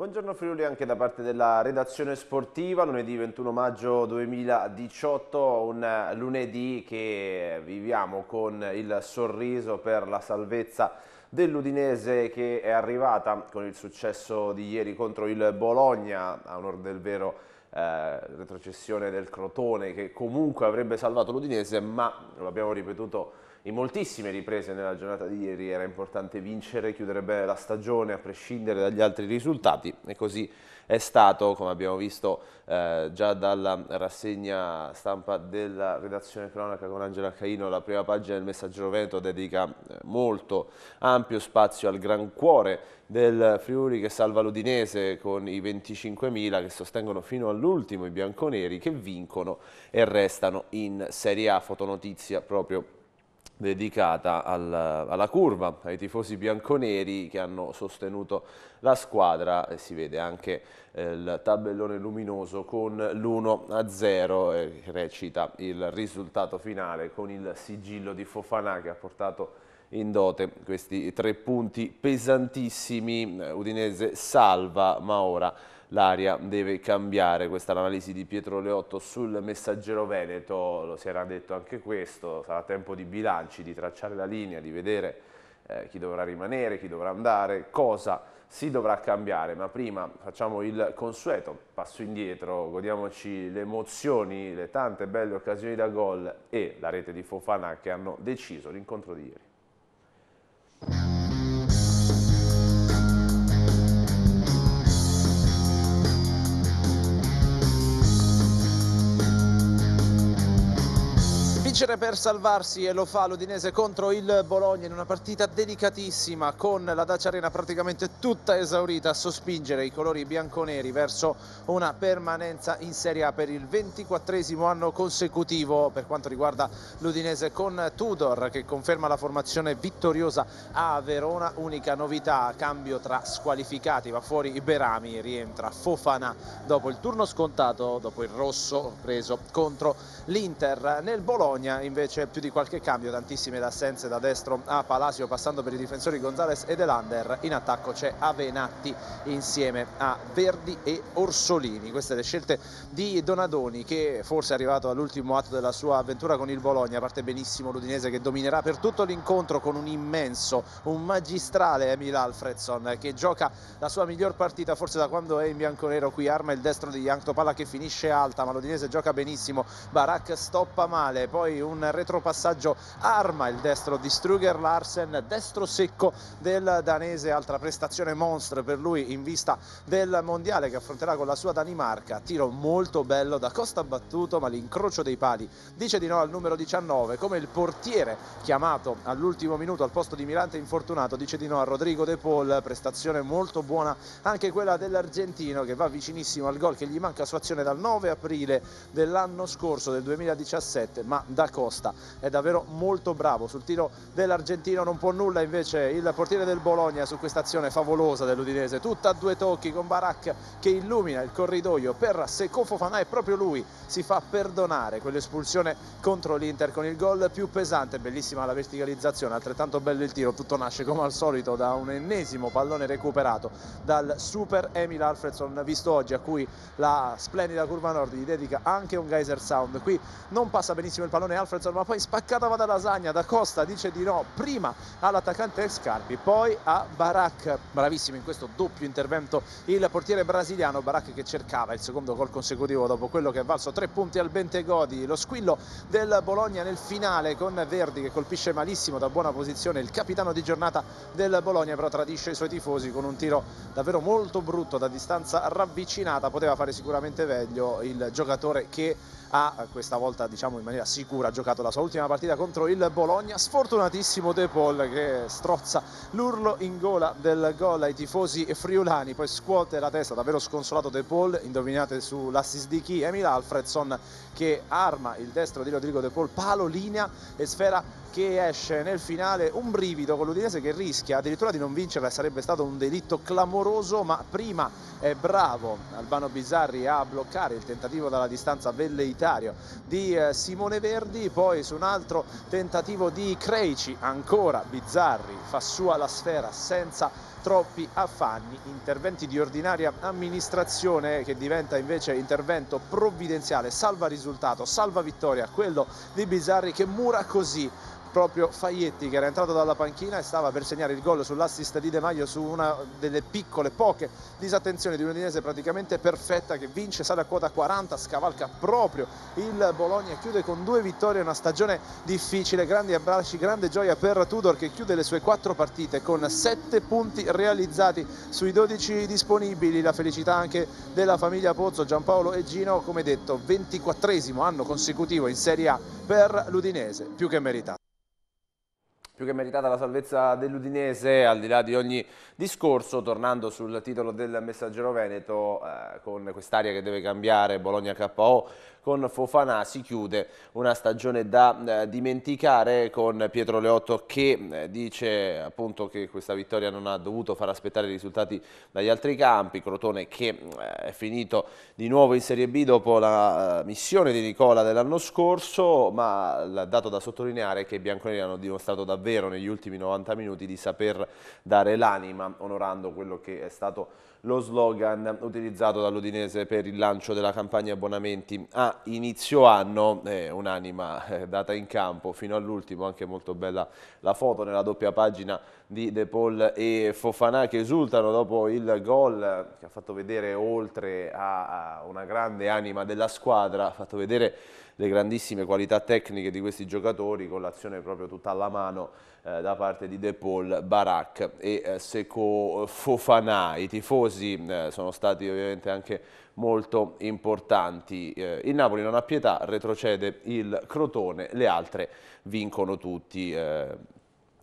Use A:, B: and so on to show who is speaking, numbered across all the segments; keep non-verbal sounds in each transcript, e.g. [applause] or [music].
A: Buongiorno Friuli anche da parte della redazione sportiva, lunedì 21 maggio 2018, un lunedì che viviamo con il sorriso per la salvezza dell'Udinese che è arrivata con il successo di ieri contro il Bologna, a onore del vero eh, retrocessione del Crotone che comunque avrebbe salvato l'Udinese ma, lo abbiamo ripetuto, in moltissime riprese nella giornata di ieri era importante vincere, chiudere bene la stagione a prescindere dagli altri risultati e così è stato, come abbiamo visto eh, già dalla rassegna stampa della redazione cronaca con Angela Caino, la prima pagina del Messaggero Veneto dedica eh, molto ampio spazio al gran cuore del Friuli che salva l'Udinese con i 25.000 che sostengono fino all'ultimo i bianconeri che vincono e restano in Serie A, fotonotizia proprio dedicata alla, alla curva, ai tifosi bianconeri che hanno sostenuto la squadra e si vede anche eh, il tabellone luminoso con l'1-0 eh, recita il risultato finale con il sigillo di Fofanà che ha portato in dote questi tre punti pesantissimi Udinese salva ma ora l'aria deve cambiare. Questa è l'analisi di Pietro Leotto sul messaggero Veneto, lo si era detto anche questo, sarà tempo di bilanci, di tracciare la linea, di vedere eh, chi dovrà rimanere, chi dovrà andare, cosa si dovrà cambiare, ma prima facciamo il consueto passo indietro, godiamoci le emozioni, le tante belle occasioni da gol e la rete di Fofana che hanno deciso l'incontro di ieri. vincere per salvarsi e lo fa l'Udinese contro il Bologna in una partita delicatissima con la Dacia Arena praticamente tutta esaurita a sospingere i colori bianconeri verso una permanenza in Serie A per il 24 anno consecutivo per quanto riguarda l'Udinese con Tudor che conferma la formazione vittoriosa a Verona, unica novità cambio tra squalificati, va fuori Berami, rientra Fofana dopo il turno scontato, dopo il rosso preso contro l'Inter nel Bologna segna invece più di qualche cambio, tantissime assenze da destro a Palacio passando per i difensori Gonzales ed Elander, in attacco c'è Avenatti insieme a Verdi e Orsolini, queste le scelte di Donadoni che forse è arrivato all'ultimo atto della sua avventura con il Bologna, parte benissimo l'Udinese che dominerà per tutto l'incontro con un immenso, un magistrale Emil Alfredson che gioca la sua miglior partita forse da quando è in bianconero qui arma il destro di Yankto Pala che finisce alta ma l'Udinese gioca benissimo, Barak stoppa male, poi un retropassaggio arma il destro di Struger Larsen, destro secco del danese, altra prestazione monster per lui in vista del mondiale che affronterà con la sua Danimarca, tiro molto bello da Costa battuto ma l'incrocio dei pali dice di no al numero 19 come il portiere chiamato all'ultimo minuto al posto di Mirante infortunato dice di no a Rodrigo De Paul, prestazione molto buona anche quella dell'argentino che va vicinissimo al gol che gli manca su azione dal 9 aprile dell'anno scorso del 2017 ma da Costa. È davvero molto bravo sul tiro dell'argentino, non può nulla invece il portiere del Bologna su questa azione favolosa dell'Udinese, tutta a due tocchi con Barak che illumina il corridoio per Seco Fofanà e proprio lui si fa perdonare quell'espulsione contro l'Inter con il gol più pesante, bellissima la verticalizzazione, altrettanto bello il tiro, tutto nasce come al solito da un ennesimo pallone recuperato dal super Emil Alfredson visto oggi a cui la splendida curva nord gli dedica anche un geyser sound, qui non passa benissimo il pallone Alfredo, ma poi spaccata va da lasagna, da Costa dice di no, prima all'attaccante Scarpi, poi a Barak, bravissimo in questo doppio intervento il portiere brasiliano, Barak che cercava il secondo gol consecutivo dopo quello che è valso tre punti al Bentegodi, lo squillo del Bologna nel finale con Verdi che colpisce malissimo da buona posizione il capitano di giornata del Bologna, però tradisce i suoi tifosi con un tiro davvero molto brutto da distanza ravvicinata, poteva fare sicuramente meglio il giocatore che ha questa volta diciamo in maniera sicura giocato la sua ultima partita contro il Bologna sfortunatissimo De Paul che strozza l'urlo in gola del gol ai tifosi friulani poi scuote la testa davvero sconsolato De Paul indovinate sull'assist di chi? Emil Alfredson che arma il destro di Rodrigo De Paul, palo, linea e sfera che esce nel finale un brivido con l'Udinese che rischia addirittura di non vincerla, sarebbe stato un delitto clamoroso, ma prima è bravo Albano Bizzarri a bloccare il tentativo dalla distanza velleitario di eh, Simone Verdi, poi su un altro tentativo di Creici, ancora Bizzarri fa sua la sfera senza troppi affanni, interventi di ordinaria amministrazione che diventa invece intervento provvidenziale, salva risultato, salva vittoria, quello di Bizzarri che mura così proprio Faietti che era entrato dalla panchina e stava per segnare il gol sull'assist di De Maio su una delle piccole poche disattenzioni di un'Udinese praticamente perfetta che vince, sale a quota 40, scavalca proprio il Bologna, chiude con due vittorie una stagione difficile, grandi abbracci, grande gioia per Tudor che chiude le sue quattro partite con sette punti realizzati sui 12 disponibili. La felicità anche della famiglia Pozzo, Giampaolo e Gino, come detto, 24 anno consecutivo in Serie A per l'Udinese, più che meritato più che meritata la salvezza dell'Udinese, al di là di ogni discorso, tornando sul titolo del Messaggero Veneto, eh, con quest'area che deve cambiare, Bologna KO, con Fofana si chiude una stagione da eh, dimenticare con Pietro Leotto che eh, dice appunto che questa vittoria non ha dovuto far aspettare i risultati dagli altri campi, Crotone che eh, è finito di nuovo in Serie B dopo la eh, missione di Nicola dell'anno scorso, ma l'ha dato da sottolineare che i bianconeri hanno dimostrato davvero negli ultimi 90 minuti di saper dare l'anima onorando quello che è stato lo slogan utilizzato dall'Udinese per il lancio della campagna abbonamenti a inizio anno, eh, un'anima eh, data in campo fino all'ultimo, anche molto bella la foto nella doppia pagina di De Paul e Fofanà che esultano dopo il gol che ha fatto vedere oltre a, a una grande anima della squadra, ha fatto vedere le grandissime qualità tecniche di questi giocatori con l'azione proprio tutta alla mano eh, da parte di De Paul, Barak e eh, Seco Fofana. I tifosi eh, sono stati ovviamente anche molto importanti. Eh, il Napoli non ha pietà, retrocede il Crotone, le altre vincono tutti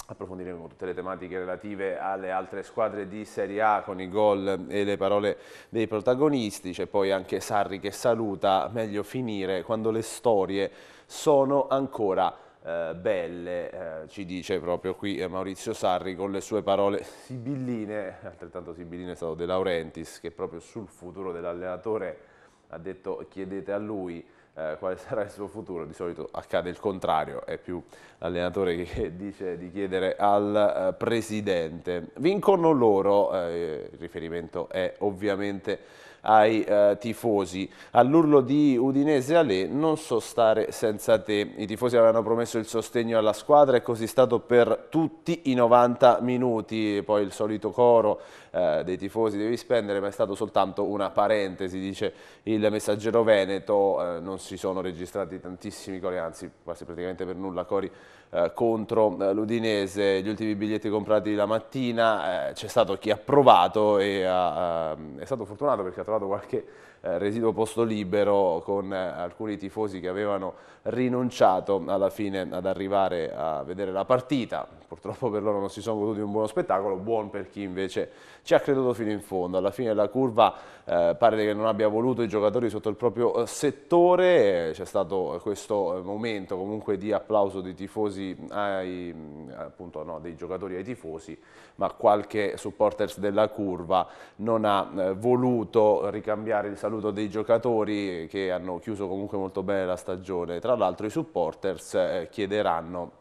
A: approfondiremo tutte le tematiche relative alle altre squadre di Serie A con i gol e le parole dei protagonisti, c'è poi anche Sarri che saluta, meglio finire quando le storie sono ancora eh, belle, eh, ci dice proprio qui eh, Maurizio Sarri con le sue parole sibilline, altrettanto sibilline è stato De Laurentiis, che proprio sul futuro dell'allenatore ha detto chiedete a lui eh, quale [laughs] sarà il suo futuro, di solito accade il contrario, è più l'allenatore che [laughs] dice di chiedere al eh, presidente. Vincono loro, il riferimento è ovviamente ai eh, tifosi. All'urlo di Udinese Ale non so stare senza te. I tifosi avevano promesso il sostegno alla squadra e così è stato per tutti i 90 minuti. Poi il solito coro eh, dei tifosi devi spendere, ma è stato soltanto una parentesi, dice il messaggero Veneto. Eh, non si sono registrati tantissimi cori, anzi quasi praticamente per nulla cori eh, contro eh, l'Udinese, gli ultimi biglietti comprati la mattina, eh, c'è stato chi ha provato e ha, ehm, è stato fortunato perché ha trovato qualche residuo posto libero con alcuni tifosi che avevano rinunciato alla fine ad arrivare a vedere la partita, purtroppo per loro non si sono goduti un buono spettacolo, buon per chi invece ci ha creduto fino in fondo. Alla fine la curva eh, pare che non abbia voluto i giocatori sotto il proprio eh, settore, c'è stato questo momento comunque di applauso dei tifosi ai, appunto, no, dei giocatori ai tifosi, ma qualche supporters della curva non ha eh, voluto ricambiare il saluto dei giocatori che hanno chiuso comunque molto bene la stagione. Tra l'altro i supporters eh, chiederanno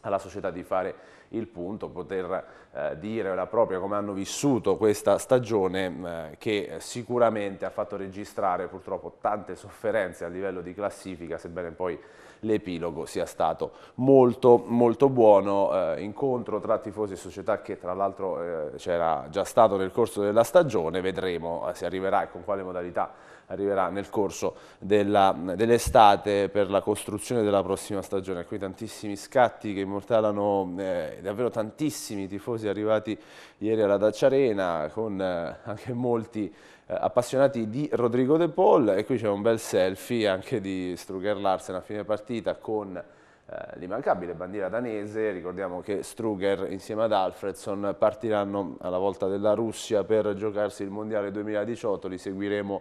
A: alla società di fare il punto, poter eh, dire la propria come hanno vissuto questa stagione eh, che sicuramente ha fatto registrare purtroppo tante sofferenze a livello di classifica, sebbene poi l'epilogo sia stato molto molto buono, eh, incontro tra tifosi e società che tra l'altro eh, c'era già stato nel corso della stagione, vedremo eh, se arriverà e con quale modalità arriverà nel corso dell'estate dell per la costruzione della prossima stagione. Qui tantissimi scatti che immortalano eh, davvero tantissimi tifosi arrivati ieri alla Dacia Arena con eh, anche molti eh, appassionati di Rodrigo De Paul e qui c'è un bel selfie anche di Struger Larsen a fine partita con eh, l'immancabile bandiera danese, ricordiamo che Struger insieme ad Alfredson partiranno alla volta della Russia per giocarsi il Mondiale 2018, li seguiremo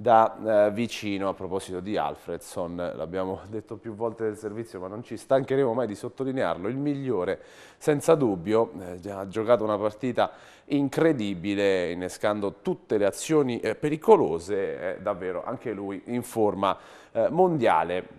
A: da eh, vicino a proposito di Alfredson, l'abbiamo [laughs] detto più volte del servizio ma non ci stancheremo mai di sottolinearlo, il migliore senza dubbio, eh, ha giocato una partita incredibile innescando tutte le azioni eh, pericolose, eh, davvero anche lui in forma eh, mondiale.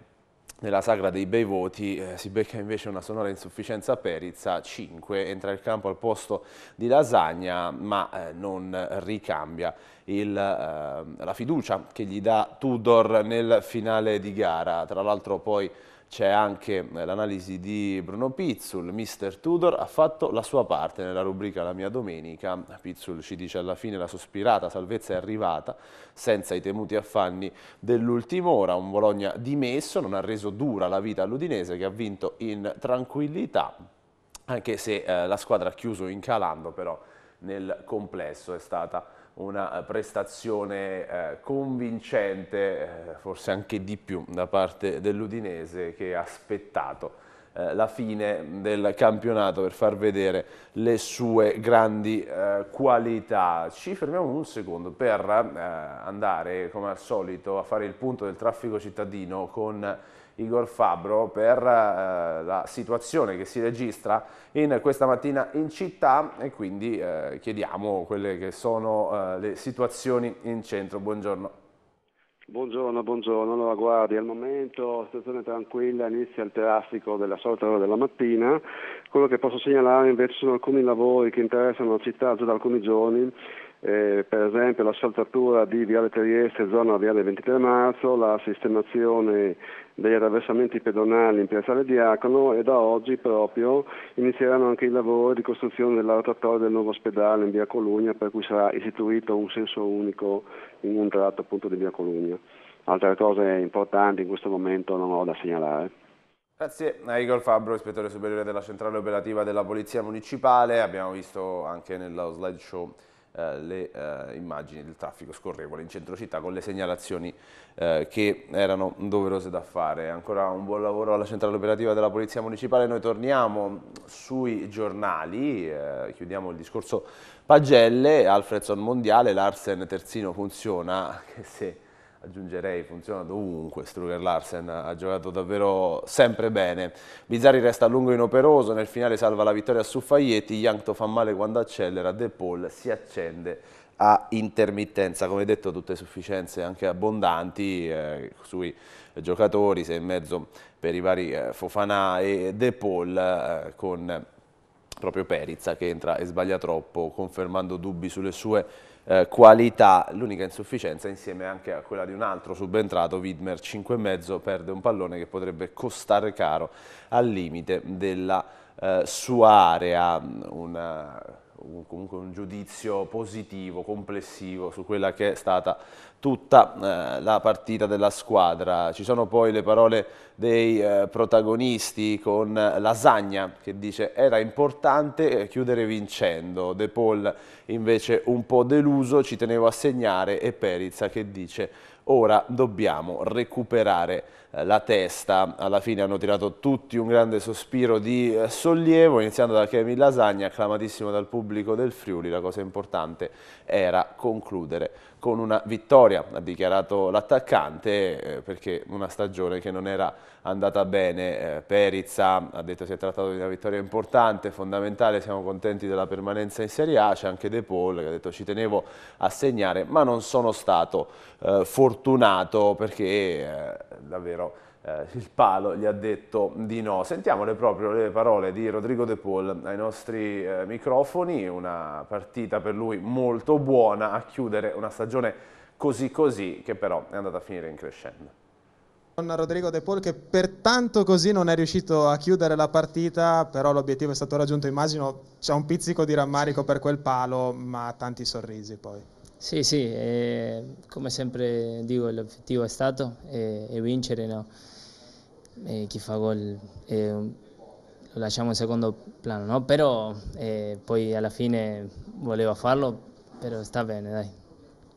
A: Nella sagra dei bei voti eh, si becca invece una sonora insufficienza Perizza, 5, entra il campo al posto di Lasagna ma eh, non ricambia il, eh, la fiducia che gli dà Tudor nel finale di gara. Tra l'altro poi c'è anche eh, l'analisi di Bruno Pizzul, Mister Tudor ha fatto la sua parte nella rubrica La mia domenica. Pizzul ci dice alla fine la sospirata salvezza è arrivata senza i temuti affanni dell'ultima ora. Un Bologna dimesso non ha reso dura la vita all'Udinese che ha vinto in tranquillità anche se eh, la squadra ha chiuso incalando però nel complesso è stata una eh, prestazione eh, convincente, eh, forse anche di più da parte dell'Udinese che ha aspettato eh, la fine del campionato per far vedere le sue grandi eh, qualità. Ci fermiamo un secondo per eh, andare come al solito a fare il punto del traffico cittadino con Igor Fabro per eh, la situazione che si registra in questa mattina in città e quindi eh, chiediamo quelle che sono eh, le situazioni in centro. Buongiorno.
B: Buongiorno, buongiorno. Allora guardi, al momento situazione tranquilla, inizia il traffico della solita ora della mattina. Quello che posso segnalare invece sono alcuni lavori che interessano la città già da alcuni giorni. Eh, per esempio la l'asfaltatura di Viale Trieste, zona Viale 23 Marzo, la sistemazione dei ravversamenti pedonali in Piazzale Diacono e da oggi proprio inizieranno anche i lavori di costruzione della rotatoria del nuovo ospedale in via Colugna per cui sarà istituito un senso unico in un tratto appunto di via Colugna. Altre cose importanti in questo momento non ho da segnalare.
A: Grazie a Igor Fabbro, ispettore superiore della centrale operativa della Polizia Municipale. Abbiamo visto anche nello slideshow eh, le eh, immagini del traffico scorrevole in centro città con le segnalazioni eh, che erano doverose da fare. Ancora un buon lavoro alla centrale operativa della Polizia Municipale, noi torniamo sui giornali, chiudiamo il discorso pagelle, Alfredson mondiale, Larsen terzino funziona, [laughs] che se aggiungerei funziona dovunque, Struger Larsen ha giocato davvero sempre bene, Bizzarri resta a lungo inoperoso, nel finale salva la vittoria su Faglietti, Jankto fa male quando accelera, De Paul si accende a intermittenza, come detto tutte sufficienze anche abbondanti eh, sui giocatori, sei in mezzo per i vari eh, Fofana e De Paul eh, con proprio Perizza che entra e sbaglia troppo confermando dubbi sulle sue eh, qualità, l'unica insufficienza insieme anche a quella di un altro subentrato, Widmer 5,5 perde un pallone che potrebbe costare caro al limite della eh, sua area, mm, una comunque un giudizio positivo, complessivo su quella che è stata tutta eh, la partita della squadra. Ci sono poi le parole dei eh, protagonisti con Lasagna che dice era importante eh, chiudere vincendo, De Paul invece un po' deluso, ci tenevo a segnare e Perizza che dice ora dobbiamo recuperare eh, la testa. Alla fine hanno tirato tutti un grande sospiro di eh, sollievo, iniziando da Kevin Lasagna, acclamatissimo dal pubblico del Friuli. La cosa importante era concludere con una vittoria, ha dichiarato l'attaccante, eh, perché una stagione che non era andata bene. Eh, Perizza ha detto si è trattato di una vittoria importante, fondamentale, siamo contenti della permanenza in Serie A, c'è anche De Paul che ha detto ci tenevo a segnare, ma non sono stato eh, fortunato perché eh, davvero eh, il palo gli ha detto di no. Sentiamole proprio le parole di Rodrigo De Paul ai nostri eh, microfoni, una partita per lui molto buona a chiudere una stagione così così che però è andata a finire in crescendo
C: con Rodrigo De Paul che per tanto così non è riuscito a chiudere la partita, però l'obiettivo è stato raggiunto, immagino c'è un pizzico di rammarico per quel palo, ma tanti sorrisi poi.
D: Sì, sì, eh, come sempre dico, l'obiettivo è stato eh, è vincere, no? eh, chi fa gol eh, lo lasciamo in secondo piano, no? però eh, poi alla fine voleva farlo, però sta bene, dai.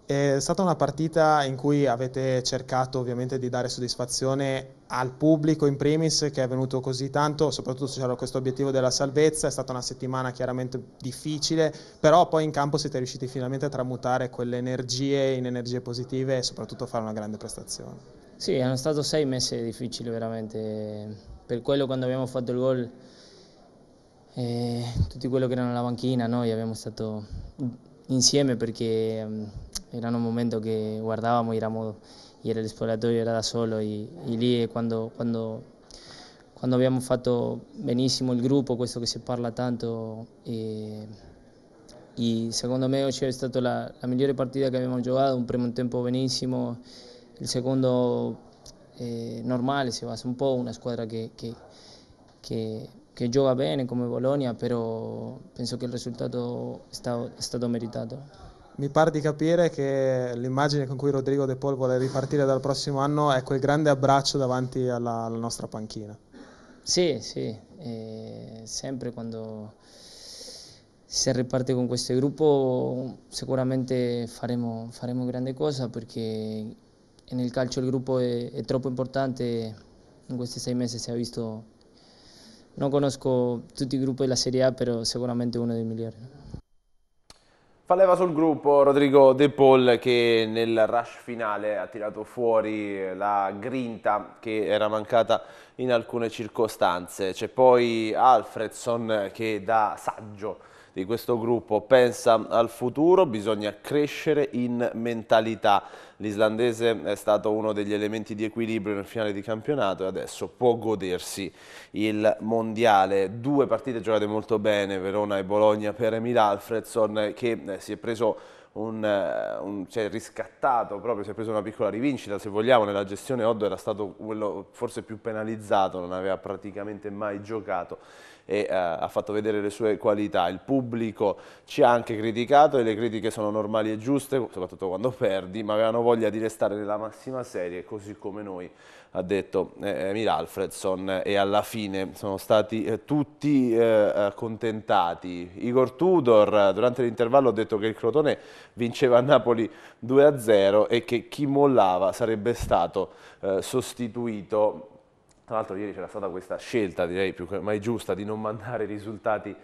D: È stata una partita in cui avete
C: cercato ovviamente di dare soddisfazione al pubblico in primis che è venuto così tanto, soprattutto se c'era questo obiettivo della salvezza, è stata una settimana chiaramente difficile, però poi in campo siete riusciti finalmente a tramutare quelle energie in energie positive e soprattutto a fare una grande prestazione. Sì,
D: hanno stato sei mesi difficili veramente, per quello quando abbiamo fatto il gol, eh, tutti quelli che erano alla banchina, noi abbiamo stato insieme perché um, mm, erano un momento che guardavamo, eravamo, era l'esploratorio era da solo e, e lì quando, quando, quando, abbiamo fatto benissimo il gruppo, questo che si parla tanto, e, e secondo me oggi è stata la, la migliore partita che abbiamo giocato, un primo tempo benissimo il secondo è eh, normale si basa un po' una squadra che, che, che, che, gioca bene come Bologna, però penso che il risultato è stato, meritato.
C: Mi pare di capire che l'immagine con cui Rodrigo De Paul vuole ripartire dal prossimo anno è quel
D: grande abbraccio davanti alla, alla nostra panchina. Sì, sì, eh, sempre quando si riparte con questo gruppo sicuramente faremo, faremo grande cosa perché in il calcio il gruppo è, è troppo importante, in questi sei mesi si è visto, non conosco tutti i gruppi della Serie A, però sicuramente uno dei migliori.
A: Fa leva sul gruppo Rodrigo De Paul che nel rush finale ha tirato fuori la grinta che era mancata in alcune circostanze. C'è poi Alfredson che da saggio di questo gruppo pensa al futuro, bisogna crescere in mentalità. L'islandese è stato uno degli elementi di equilibrio nel finale di campionato e adesso può godersi il mondiale. Due partite giocate molto bene, Verona e Bologna per Emil Alfredson che eh, si è preso un, eh, un, cioè, riscattato proprio, si è preso una piccola rivincita se vogliamo, nella gestione Oddo era stato quello forse più penalizzato, non aveva praticamente mai giocato e eh, ha fatto vedere le sue qualità. Il pubblico ci ha anche criticato e le critiche sono normali e giuste, soprattutto quando perdi, ma avevano voglia di restare nella massima serie, così come noi, ha detto eh, Emil Alfredson, e alla fine sono stati eh, tutti contentati. Igor Tudor, durante l'intervallo, ha detto che il Crotone vinceva a Napoli 2-0 e che chi mollava sarebbe stato sostituito tra l'altro ieri c'era stata questa scelta, direi più che mai giusta, di non mandare i risultati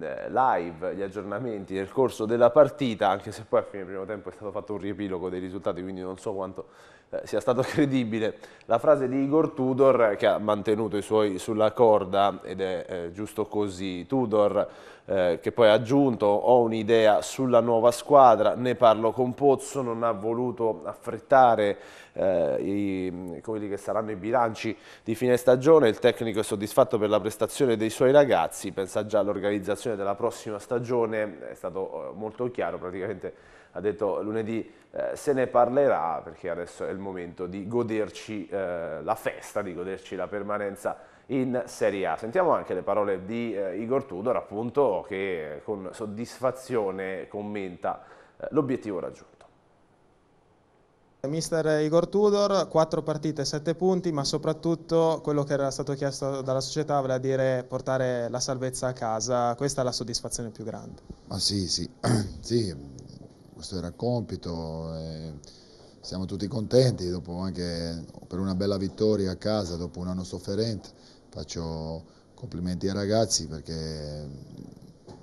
A: eh, live, gli aggiornamenti nel corso della partita, anche se poi a fine primo tempo è stato fatto un riepilogo dei risultati, quindi non so quanto eh, sia stato [laughs] credibile la frase di Igor Tudor eh, che ha mantenuto i suoi sulla corda ed è eh, giusto così Tudor eh, che poi ha aggiunto ho un'idea sulla nuova squadra ne parlo con Pozzo non ha voluto affrettare eh, i, quelli che saranno i bilanci di fine stagione il tecnico è soddisfatto per la prestazione dei suoi ragazzi pensa già all'organizzazione della prossima stagione è stato eh, molto chiaro praticamente ha detto lunedì eh, se ne parlerà perché adesso è il momento di goderci eh, la festa, di goderci la permanenza in Serie A. Sentiamo anche le parole di eh, Igor Tudor appunto che con soddisfazione commenta eh, l'obiettivo raggiunto.
C: Mister Igor Tudor, quattro partite, sette punti, ma soprattutto quello che era stato chiesto dalla società, vale a dire portare la salvezza a casa, questa è la soddisfazione più grande.
E: Ma sì, sì, [clears throat] sì questo era il compito. siamo tutti contenti, dopo anche per una bella vittoria a casa, dopo un anno sofferente, faccio complimenti ai ragazzi perché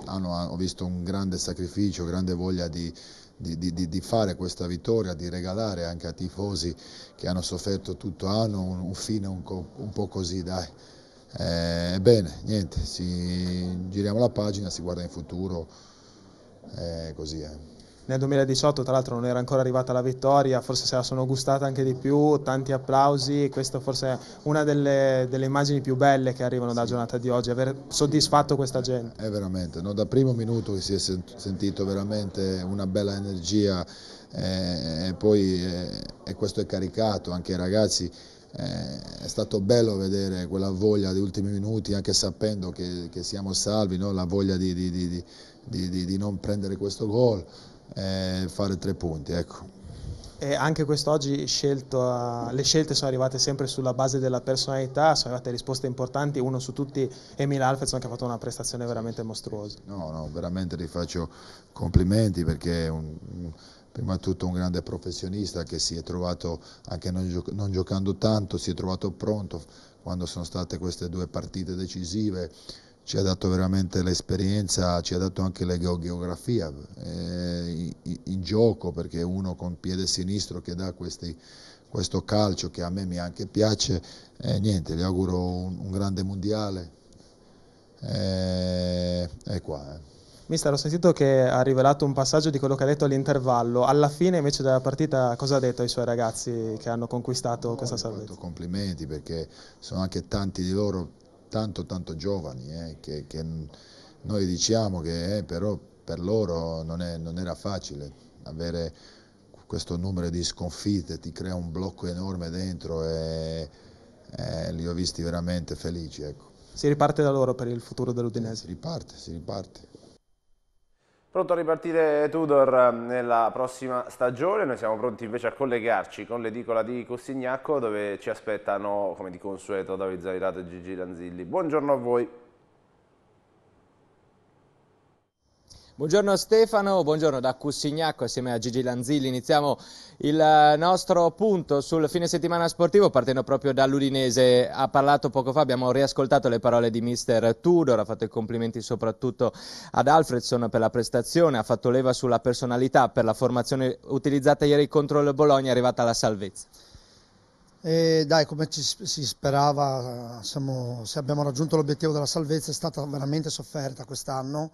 E: hanno, ho visto un grande sacrificio, grande voglia di, di, di, di, fare questa vittoria, di regalare anche a tifosi che hanno sofferto tutto l'anno un, un fine un, un, po' così, dai. Eh, ebbene, eh, niente, si, giriamo la pagina, si guarda in futuro, eh, così è. Eh nel
C: 2018 tra l'altro non era ancora arrivata la vittoria, forse se la sono gustata anche di più, tanti applausi, questa forse è una delle, delle immagini più belle che arrivano dalla giornata di oggi, aver soddisfatto
E: questa gente. È eh, veramente, no? da primo minuto che si è sentito veramente una bella energia eh, e poi eh, e questo è caricato anche ai ragazzi. Eh, è stato bello vedere quella voglia degli ultimi minuti, anche sapendo che, che siamo salvi, no? la voglia di, di, di, di non prendere questo gol eh, fare tre punti. Ecco.
C: E anche quest'oggi scelto, le scelte sono arrivate sempre sulla base della personalità, sono arrivate risposte importanti, uno su tutti Emil Alfez che ha fatto una prestazione veramente mostruosa.
E: No, no, veramente gli faccio complimenti perché è un, un, prima di tutto un grande professionista che si è trovato, anche non, gioc- non giocando tanto, si è trovato pronto quando sono state queste due partite decisive ci ha dato veramente l'esperienza, ci ha dato anche la geografia eh, in, in, gioco, perché uno con piede sinistro che dà questi, questo calcio che a me mi anche piace, eh, niente, gli auguro un, un grande mondiale. Eh, è qua. Eh.
C: Mister, ho sentito che ha rivelato un passaggio di quello che ha detto all'intervallo. Alla fine invece della partita cosa ha detto ai suoi ragazzi che hanno conquistato no, questa salvezza?
E: Complimenti perché sono anche tanti di loro tanto tanto giovani eh, che, che, noi diciamo che eh, però per loro non, è, non, era facile avere questo numero di sconfitte ti crea un blocco enorme dentro e eh, li ho visti veramente felici ecco. si riparte da loro per il futuro dell'Udinese si riparte si riparte
A: Pronto a ripartire Tudor nella prossima stagione, noi siamo pronti invece a collegarci con l'edicola di Cossignacco dove ci aspettano come di consueto Davide Zavirato e Gigi Lanzilli. Buongiorno a voi.
F: Buongiorno Stefano, buongiorno da Cussignacco assieme a Gigi Lanzilli. Iniziamo il eh, nostro punto sul fine settimana sportivo partendo proprio dall'Udinese. Ha parlato poco fa, abbiamo riascoltato le parole di mister Tudor, ha fatto i complimenti soprattutto ad Alfredson per la prestazione, ha fatto leva sulla personalità per la formazione utilizzata ieri contro il Bologna, è arrivata la salvezza.
G: E dai, come ci, si sperava, siamo, abbiamo raggiunto l'obiettivo della salvezza, è stata veramente sofferta quest'anno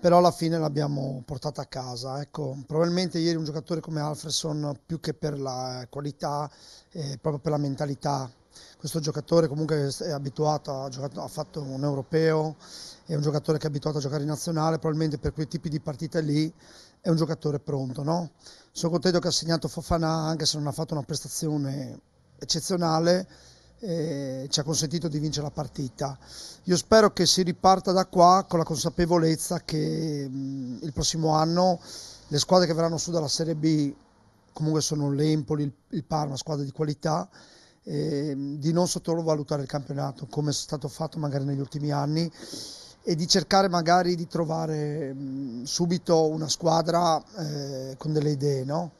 G: però alla fine l'abbiamo portata a casa. Ecco, probabilmente ieri un giocatore come Alfredson, più che per la eh, qualità, eh, proprio per la mentalità, questo giocatore comunque è abituato, a giocato, ha fatto un europeo, è un giocatore che è abituato a giocare in nazionale, probabilmente per quei tipi di partite lì è un giocatore pronto. No? Sono contento che ha segnato Fofana, anche se non ha fatto una prestazione eccezionale eh, ci ha consentito di vincere la partita. Io spero che si riparta da qua con la consapevolezza che mh, il prossimo anno le squadre che verranno su dalla Serie B comunque sono l'Empoli, il, il Parma, squadre di qualità, eh, di non sottovalutare il campionato come è stato fatto magari negli ultimi anni e di cercare magari di trovare mh, subito una squadra eh, con delle idee, no?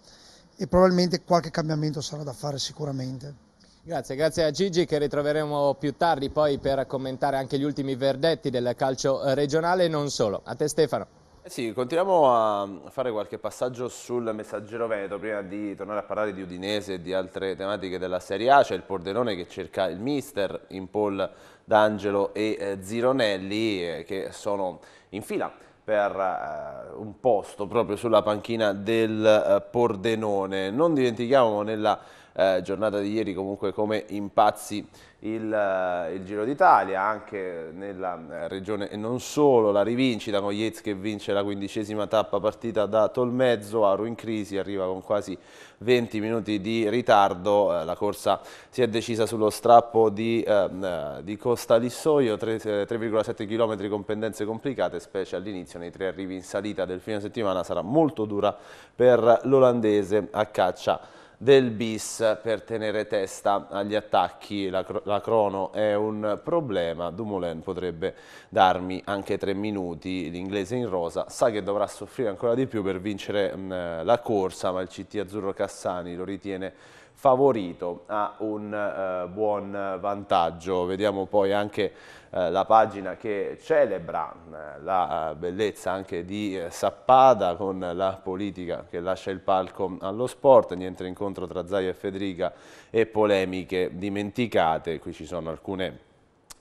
G: E probabilmente qualche cambiamento sarà da fare sicuramente.
F: Grazie, grazie a Gigi che ritroveremo più tardi poi per commentare anche gli ultimi verdetti del calcio regionale e non solo. A te Stefano.
A: Eh sì, continuiamo a fare qualche passaggio sul messaggero veneto prima di tornare a parlare di Udinese e di altre tematiche della Serie A. C'è il Pordenone che cerca il mister in poll d'Angelo e eh, Zironelli eh, che sono in fila per uh, un posto proprio sulla panchina del uh, Pordenone. Non dimentichiamo nella eh, giornata di ieri comunque come impazzi il, eh, il Giro d'Italia, anche nella eh, regione e non solo, la rivincita con Yates che vince la quindicesima tappa partita da Tolmezzo, Aru in crisi, arriva con quasi 20 minuti di ritardo, eh, la corsa si è decisa sullo strappo di, eh, eh di Costa Lissoio, 3,7 km con pendenze complicate, specie all'inizio nei tre arrivi in salita del fine settimana sarà molto dura per l'olandese a caccia del bis per tenere testa agli attacchi. La, la, crono è un problema, Dumoulin potrebbe darmi anche tre minuti, l'inglese in rosa sa che dovrà soffrire ancora di più per vincere mh, la corsa, ma il CT Azzurro Cassani lo ritiene favorito ha un eh, buon vantaggio. Vediamo poi anche eh, la pagina che celebra eh, la eh, bellezza anche di eh, Sappada con la politica che lascia il palco allo sport, niente incontro tra Zaia e Federica e polemiche dimenticate. Qui ci sono alcune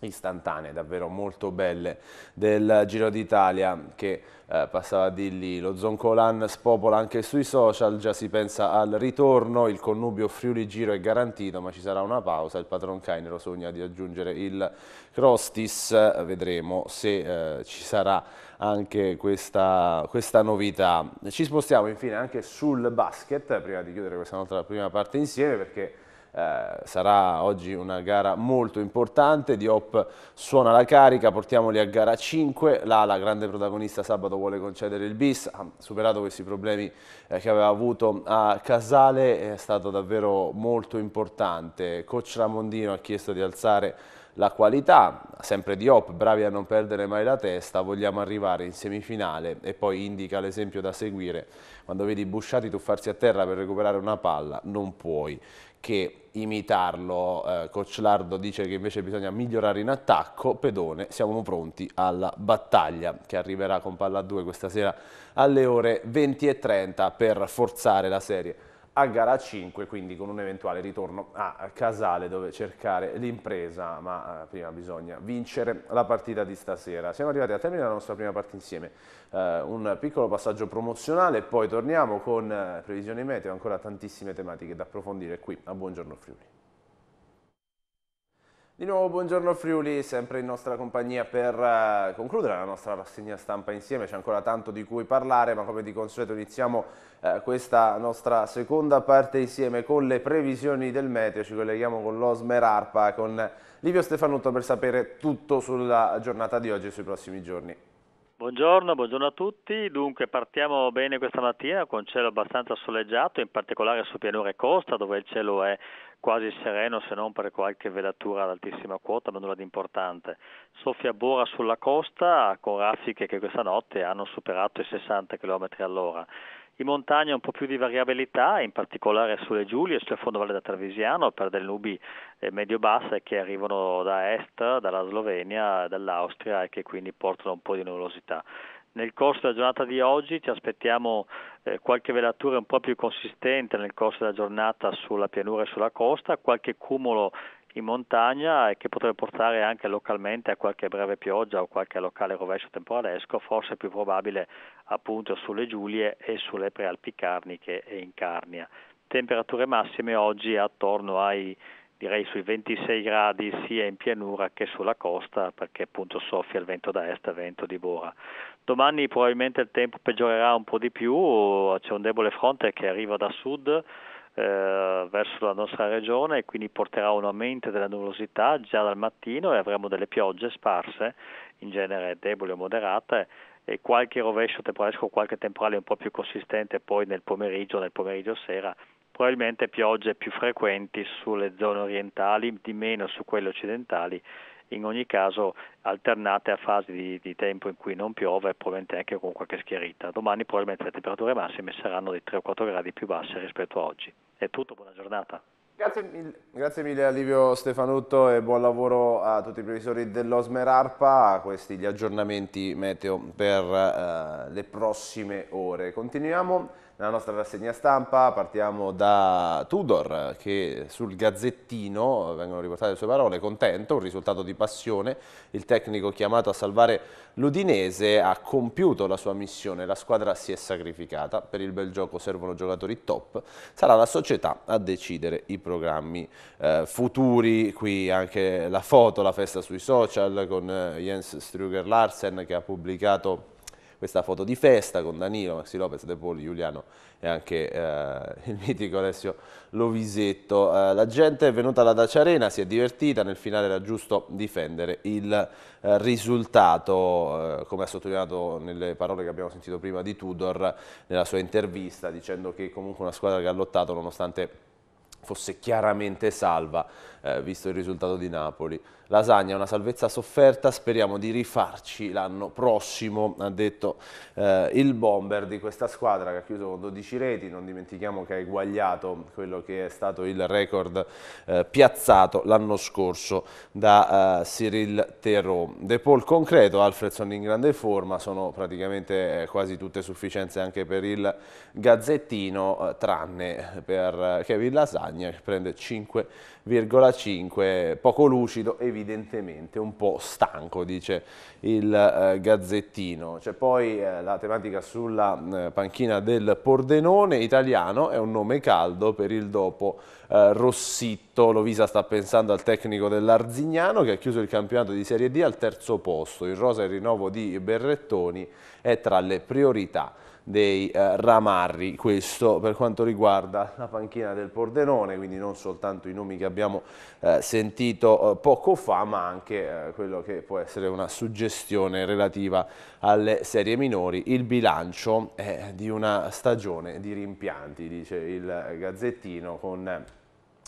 A: istantanee davvero molto belle del Giro d'Italia che eh, passava di lì. Lo Zoncolan spopola anche sui social, già si pensa al ritorno, il connubio Friuli-Giro è garantito ma ci sarà una pausa, il patron Cainero sogna di aggiungere il Crostis, vedremo se eh, ci sarà anche questa, questa, novità. Ci spostiamo infine anche sul basket prima di chiudere questa nostra prima parte insieme perché eh, sarà oggi una gara molto importante, Diop suona la carica, portiamoli a gara 5, là la grande protagonista sabato vuole concedere il bis, ha superato questi problemi eh, che aveva avuto a Casale, è stato davvero molto importante. Coach Ramondino ha chiesto di alzare la qualità, sempre Diop, bravi a non perdere mai la testa, vogliamo arrivare in semifinale e poi indica l'esempio da seguire, quando vedi Busciati tuffarsi a terra per recuperare una palla, non puoi che imitarlo. Eh, Coach Lardo dice che invece bisogna migliorare in attacco. Pedone, siamo pronti alla battaglia che arriverà con palla 2 questa sera alle ore 20.30 per forzare la serie a gara 5, quindi con un eventuale ritorno a Casale dove cercare l'impresa, ma eh, prima bisogna vincere la partita di stasera. Siamo arrivati al termine della nostra prima parte insieme, eh, un piccolo passaggio promozionale, poi torniamo con eh, previsioni meteo, ancora tantissime tematiche da approfondire qui a Buongiorno Friuli. Di nuovo buongiorno Friuli, sempre in nostra compagnia per eh, concludere la nostra rassegna stampa insieme, c'è ancora tanto di cui parlare ma come di consueto iniziamo eh, questa nostra seconda parte insieme con le previsioni del meteo, ci colleghiamo con l'Osmer Arpa, con Livio Stefanuto per sapere tutto sulla giornata di oggi e sui prossimi giorni.
H: Buongiorno, buongiorno, a tutti. Dunque partiamo bene questa mattina con cielo abbastanza soleggiato, in particolare su pianure costa dove il cielo è quasi sereno se non per qualche velatura ad altissima quota, ma nulla di importante. Soffia Bora sulla costa con raffiche che questa notte hanno superato i 60 km all'ora. In montagna un po' più di variabilità, in particolare sulle Giulie, sul fondo Valle da Tarvisiano, per delle nubi eh, medio-basse che arrivano da est, dalla Slovenia, dall'Austria e che quindi portano un po' di nuvolosità. Nel corso della giornata di oggi ci aspettiamo eh, qualche velatura un po' più consistente nel corso della giornata sulla pianura e sulla costa, qualche cumulo in montagna e che potrebbe portare anche localmente a qualche breve pioggia o qualche locale rovescio temporalesco, forse più probabile appunto sulle Giulie e sulle prealpi carniche e in Carnia. Temperature massime oggi attorno ai direi sui 26 gradi sia in pianura che sulla costa perché appunto soffia il vento da est e il vento di Bora. Domani probabilmente il tempo peggiorerà un po' di più, c'è un debole fronte che arriva da sud eh, verso la nostra regione e quindi porterà un aumento della nuvolosità già dal mattino e avremo delle piogge sparse, in genere deboli o moderate e qualche rovescio temporale, qualche temporale un po' più consistente poi nel pomeriggio, nel pomeriggio sera probabilmente piogge più frequenti sulle zone orientali, di meno su quelle occidentali, in ogni caso alternate a fasi di, di tempo in cui non piove, probabilmente anche con qualche schiarita. Domani probabilmente le temperature massime saranno di 3 o 4 gradi più basse rispetto a oggi. È tutto, buona giornata. Grazie mille. Grazie mille a
A: Livio Stefanutto e buon lavoro a tutti i previsori dell'Osmer Arpa, questi gli aggiornamenti meteo per uh, le prossime ore. Continuiamo nella nostra rassegna stampa. Partiamo da Tudor che sul Gazzettino, vengono riportate le sue parole, contento, un risultato di passione, il tecnico chiamato a salvare l'Udinese ha compiuto la sua missione, la squadra si è sacrificata, per il bel gioco servono giocatori top, sarà la società a decidere i programmi eh, futuri, qui anche la foto, la festa sui social con eh, Jens Struger Larsen che ha pubblicato questa foto di festa con Danilo, Maxi Lopez, De Poli, Giuliano e anche eh, [laughs] il mitico Alessio Lovisetto. Eh, la gente è venuta alla Dacia Arena, si è divertita, nel finale era giusto difendere il eh, risultato, eh, come ha sottolineato nelle parole che abbiamo sentito prima di Tudor nella sua intervista, dicendo che comunque una squadra che ha lottato nonostante fosse chiaramente salva eh, visto il risultato di Napoli. Lasagna, una salvezza sofferta, speriamo di rifarci l'anno prossimo, ha detto eh, il bomber di questa squadra che ha chiuso con 12 reti, non dimentichiamo che ha eguagliato quello che è stato il record eh, piazzato l'anno scorso da eh, Cyril Terreau. De Paul concreto, Alfredson in grande forma, sono praticamente eh, quasi tutte sufficienze anche per il Gazzettino, eh, tranne per Kevin Lasagna che prende 5 1,5, poco lucido, evidentemente un po' stanco, dice il eh, Gazzettino. C'è poi eh, la tematica sulla eh, panchina del Pordenone italiano, è un nome caldo per il dopo eh, Rossitto. Lovisa sta pensando al tecnico dell'Arzignano che ha chiuso il campionato di Serie D al terzo posto. Il rosa e il rinnovo di Berrettoni è tra le priorità dei eh, Ramarri, questo per quanto riguarda la panchina del Pordenone, quindi non soltanto i nomi che abbiamo eh, sentito eh, poco fa, ma anche eh, quello che può essere una suggestione relativa alle serie minori, il bilancio è di una stagione di rimpianti, dice il Gazzettino, con eh,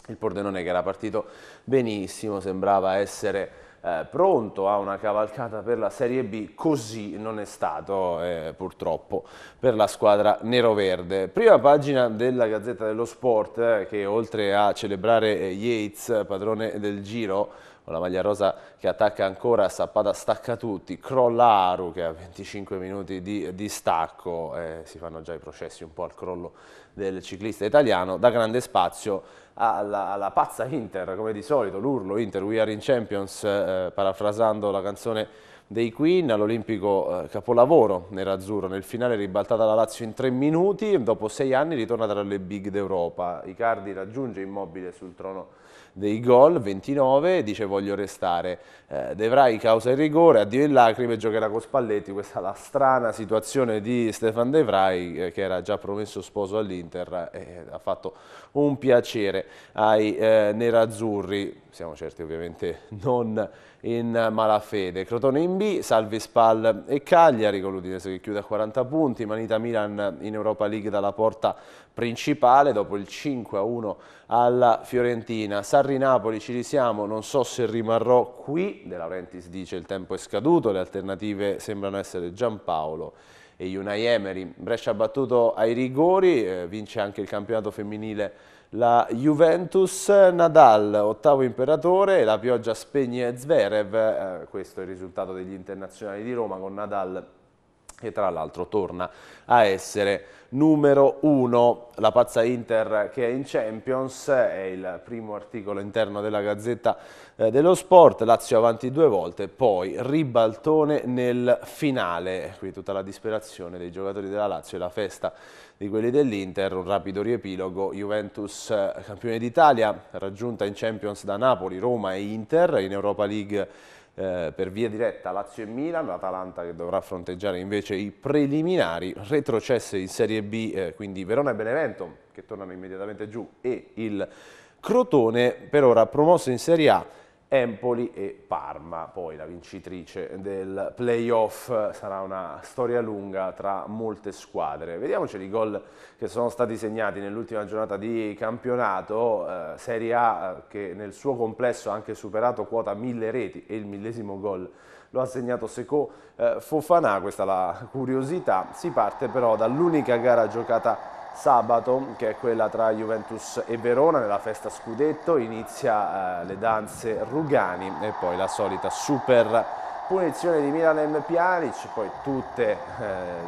A: il Pordenone che era partito benissimo, sembrava essere eh, pronto a una cavalcata per la Serie B, così non è stato eh, purtroppo per la squadra nero-verde. Prima pagina della Gazzetta dello Sport eh, che oltre a celebrare eh, Yates, padrone del giro, con la maglia rosa che attacca ancora, Sappada stacca tutti, crolla Aru che ha 25 minuti di, di stacco, eh, si fanno già i processi un po' al crollo del ciclista italiano, da grande spazio alla, alla, pazza Inter, come di solito, l'urlo Inter, We Are in Champions, eh, parafrasando la canzone dei Queen, all'Olimpico eh, capolavoro nerazzurro, nel finale ribaltata la Lazio in tre minuti, dopo sei anni ritorna tra le big d'Europa, Icardi raggiunge Immobile sul trono dei gol, 29, dice voglio restare. Eh, De Vrij causa il rigore, addio in lacrime, giocherà con Spalletti, questa è la strana situazione di Stefan De Vrij eh, che era già promesso sposo all'Inter e ha fatto un piacere ai eh, nerazzurri, siamo certi ovviamente non in malafede. Crotone in B, salve Spal e Cagliari con l'Udinese che chiude a 40 punti, Manita Milan in Europa League dalla porta principale dopo il 5-1 alla Fiorentina. Sarri Napoli ci risiamo, non so se rimarrò qui, De Laurentiis dice il tempo è scaduto, le alternative sembrano essere Giampaolo e Unai Emery. Brescia ha battuto ai rigori, eh, vince anche il campionato femminile la Juventus Nadal, ottavo imperatore, la pioggia spegne Zverev, eh, questo è il risultato degli internazionali di Roma con Nadal e tra l'altro torna a essere numero uno. La pazza Inter che è in Champions è il primo articolo interno della Gazzetta eh, dello Sport, Lazio avanti due volte, poi ribaltone nel finale, qui tutta la disperazione dei giocatori della Lazio e la festa di quelli dell'Inter, un rapido riepilogo, Juventus eh, campione d'Italia, raggiunta in Champions da Napoli, Roma e Inter, in Europa League eh, per via diretta Lazio e Milan, l'Atalanta che dovrà fronteggiare invece i preliminari, retrocesse in Serie B, eh, quindi Verona e Benevento che tornano immediatamente giù e il Crotone per ora promosso in Serie A Empoli e Parma, poi la vincitrice del playoff sarà una storia lunga tra molte squadre. Vediamoci i gol che sono stati segnati nell'ultima giornata di campionato, eh, Serie A eh, che nel suo complesso ha anche superato quota mille reti e il millesimo gol lo ha segnato Seco eh, Fofana, questa è la curiosità, si parte però dall'unica gara giocata Sabato, che è quella tra Juventus e Verona, nella festa scudetto, inizia eh, le danze Rugani e poi la solita super punizione di Milan M. Pjanic, poi tutte, eh,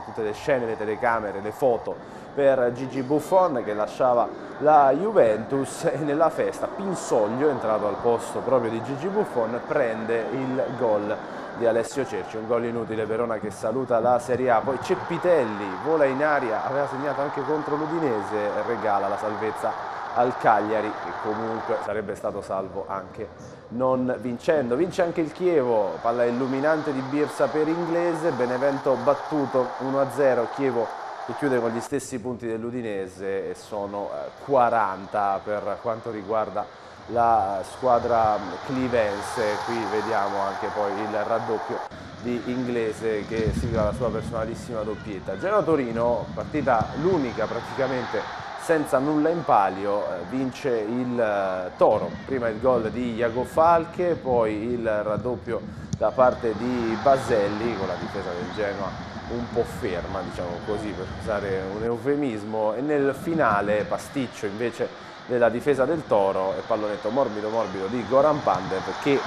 A: tutte le scene, le telecamere, le foto per Gigi Buffon che lasciava la Juventus e nella festa Pinsoglio, entrato al posto proprio di Gigi Buffon, prende il gol di Alessio Cerci, un gol inutile, Verona che saluta la Serie A, poi Ceppitelli vola in aria, aveva segnato anche contro l'Udinese, regala la salvezza al Cagliari che comunque sarebbe stato salvo anche non vincendo. Vince anche il Chievo, palla illuminante di Birsa per Inglese, Benevento battuto 1-0, Chievo che chiude con gli stessi punti dell'Udinese e sono 40 eh, per quanto riguarda la squadra clivense, qui vediamo anche poi il raddoppio di Inglese che sigla la sua personalissima doppietta. Genoa Torino, partita l'unica praticamente senza nulla in palio, eh, vince il eh, Toro, prima il gol di Iago Falche, poi il raddoppio da parte di Baselli con la difesa del Genoa un po' ferma, diciamo così per usare un eufemismo, e nel finale Pasticcio invece della difesa del Toro e pallonetto morbido morbido di Goran Pandev che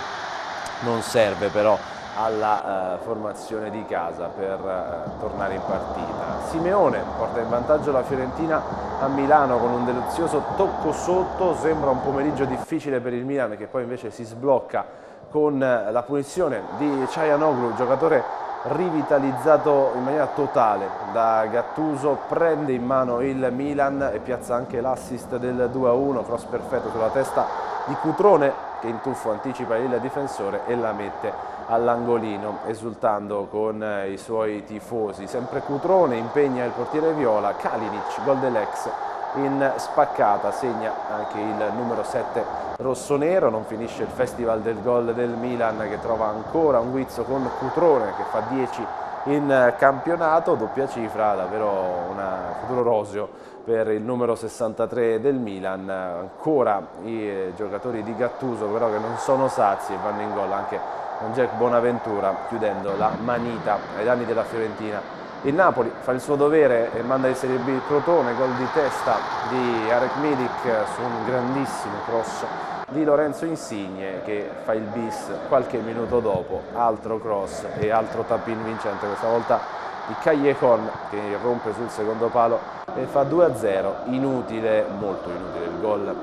A: non serve però alla eh, formazione di casa per eh, tornare in partita. Simeone porta in vantaggio la Fiorentina a Milano con un delizioso tocco sotto, sembra un pomeriggio difficile per il Milan che poi invece si sblocca con eh, la punizione di Cianoglu, giocatore rivitalizzato in maniera totale da Gattuso, prende in mano il Milan e piazza anche l'assist del 2-1, cross perfetto sulla testa di Cutrone che in tuffo anticipa il difensore e la mette all'angolino esultando con i suoi tifosi. Sempre Cutrone impegna il portiere Viola, Kalinic, gol dell'ex in spaccata, segna anche il numero 7 rossonero, non finisce il festival del gol del Milan che trova ancora un guizzo con Cutrone che fa 10 in campionato, doppia cifra, davvero un futuro rosio per il numero 63 del Milan, ancora i eh, giocatori di Gattuso però che non sono sazi e vanno in gol anche con Jack Bonaventura chiudendo la manita ai danni della Fiorentina il Napoli fa il suo dovere e manda in Serie B il Crotone, gol di testa di Arek Milik su un grandissimo cross di Lorenzo Insigne che fa il bis qualche minuto dopo, altro cross e altro tapin vincente, questa volta di Callejon che rompe sul secondo palo e fa 2-0, inutile, molto inutile il gol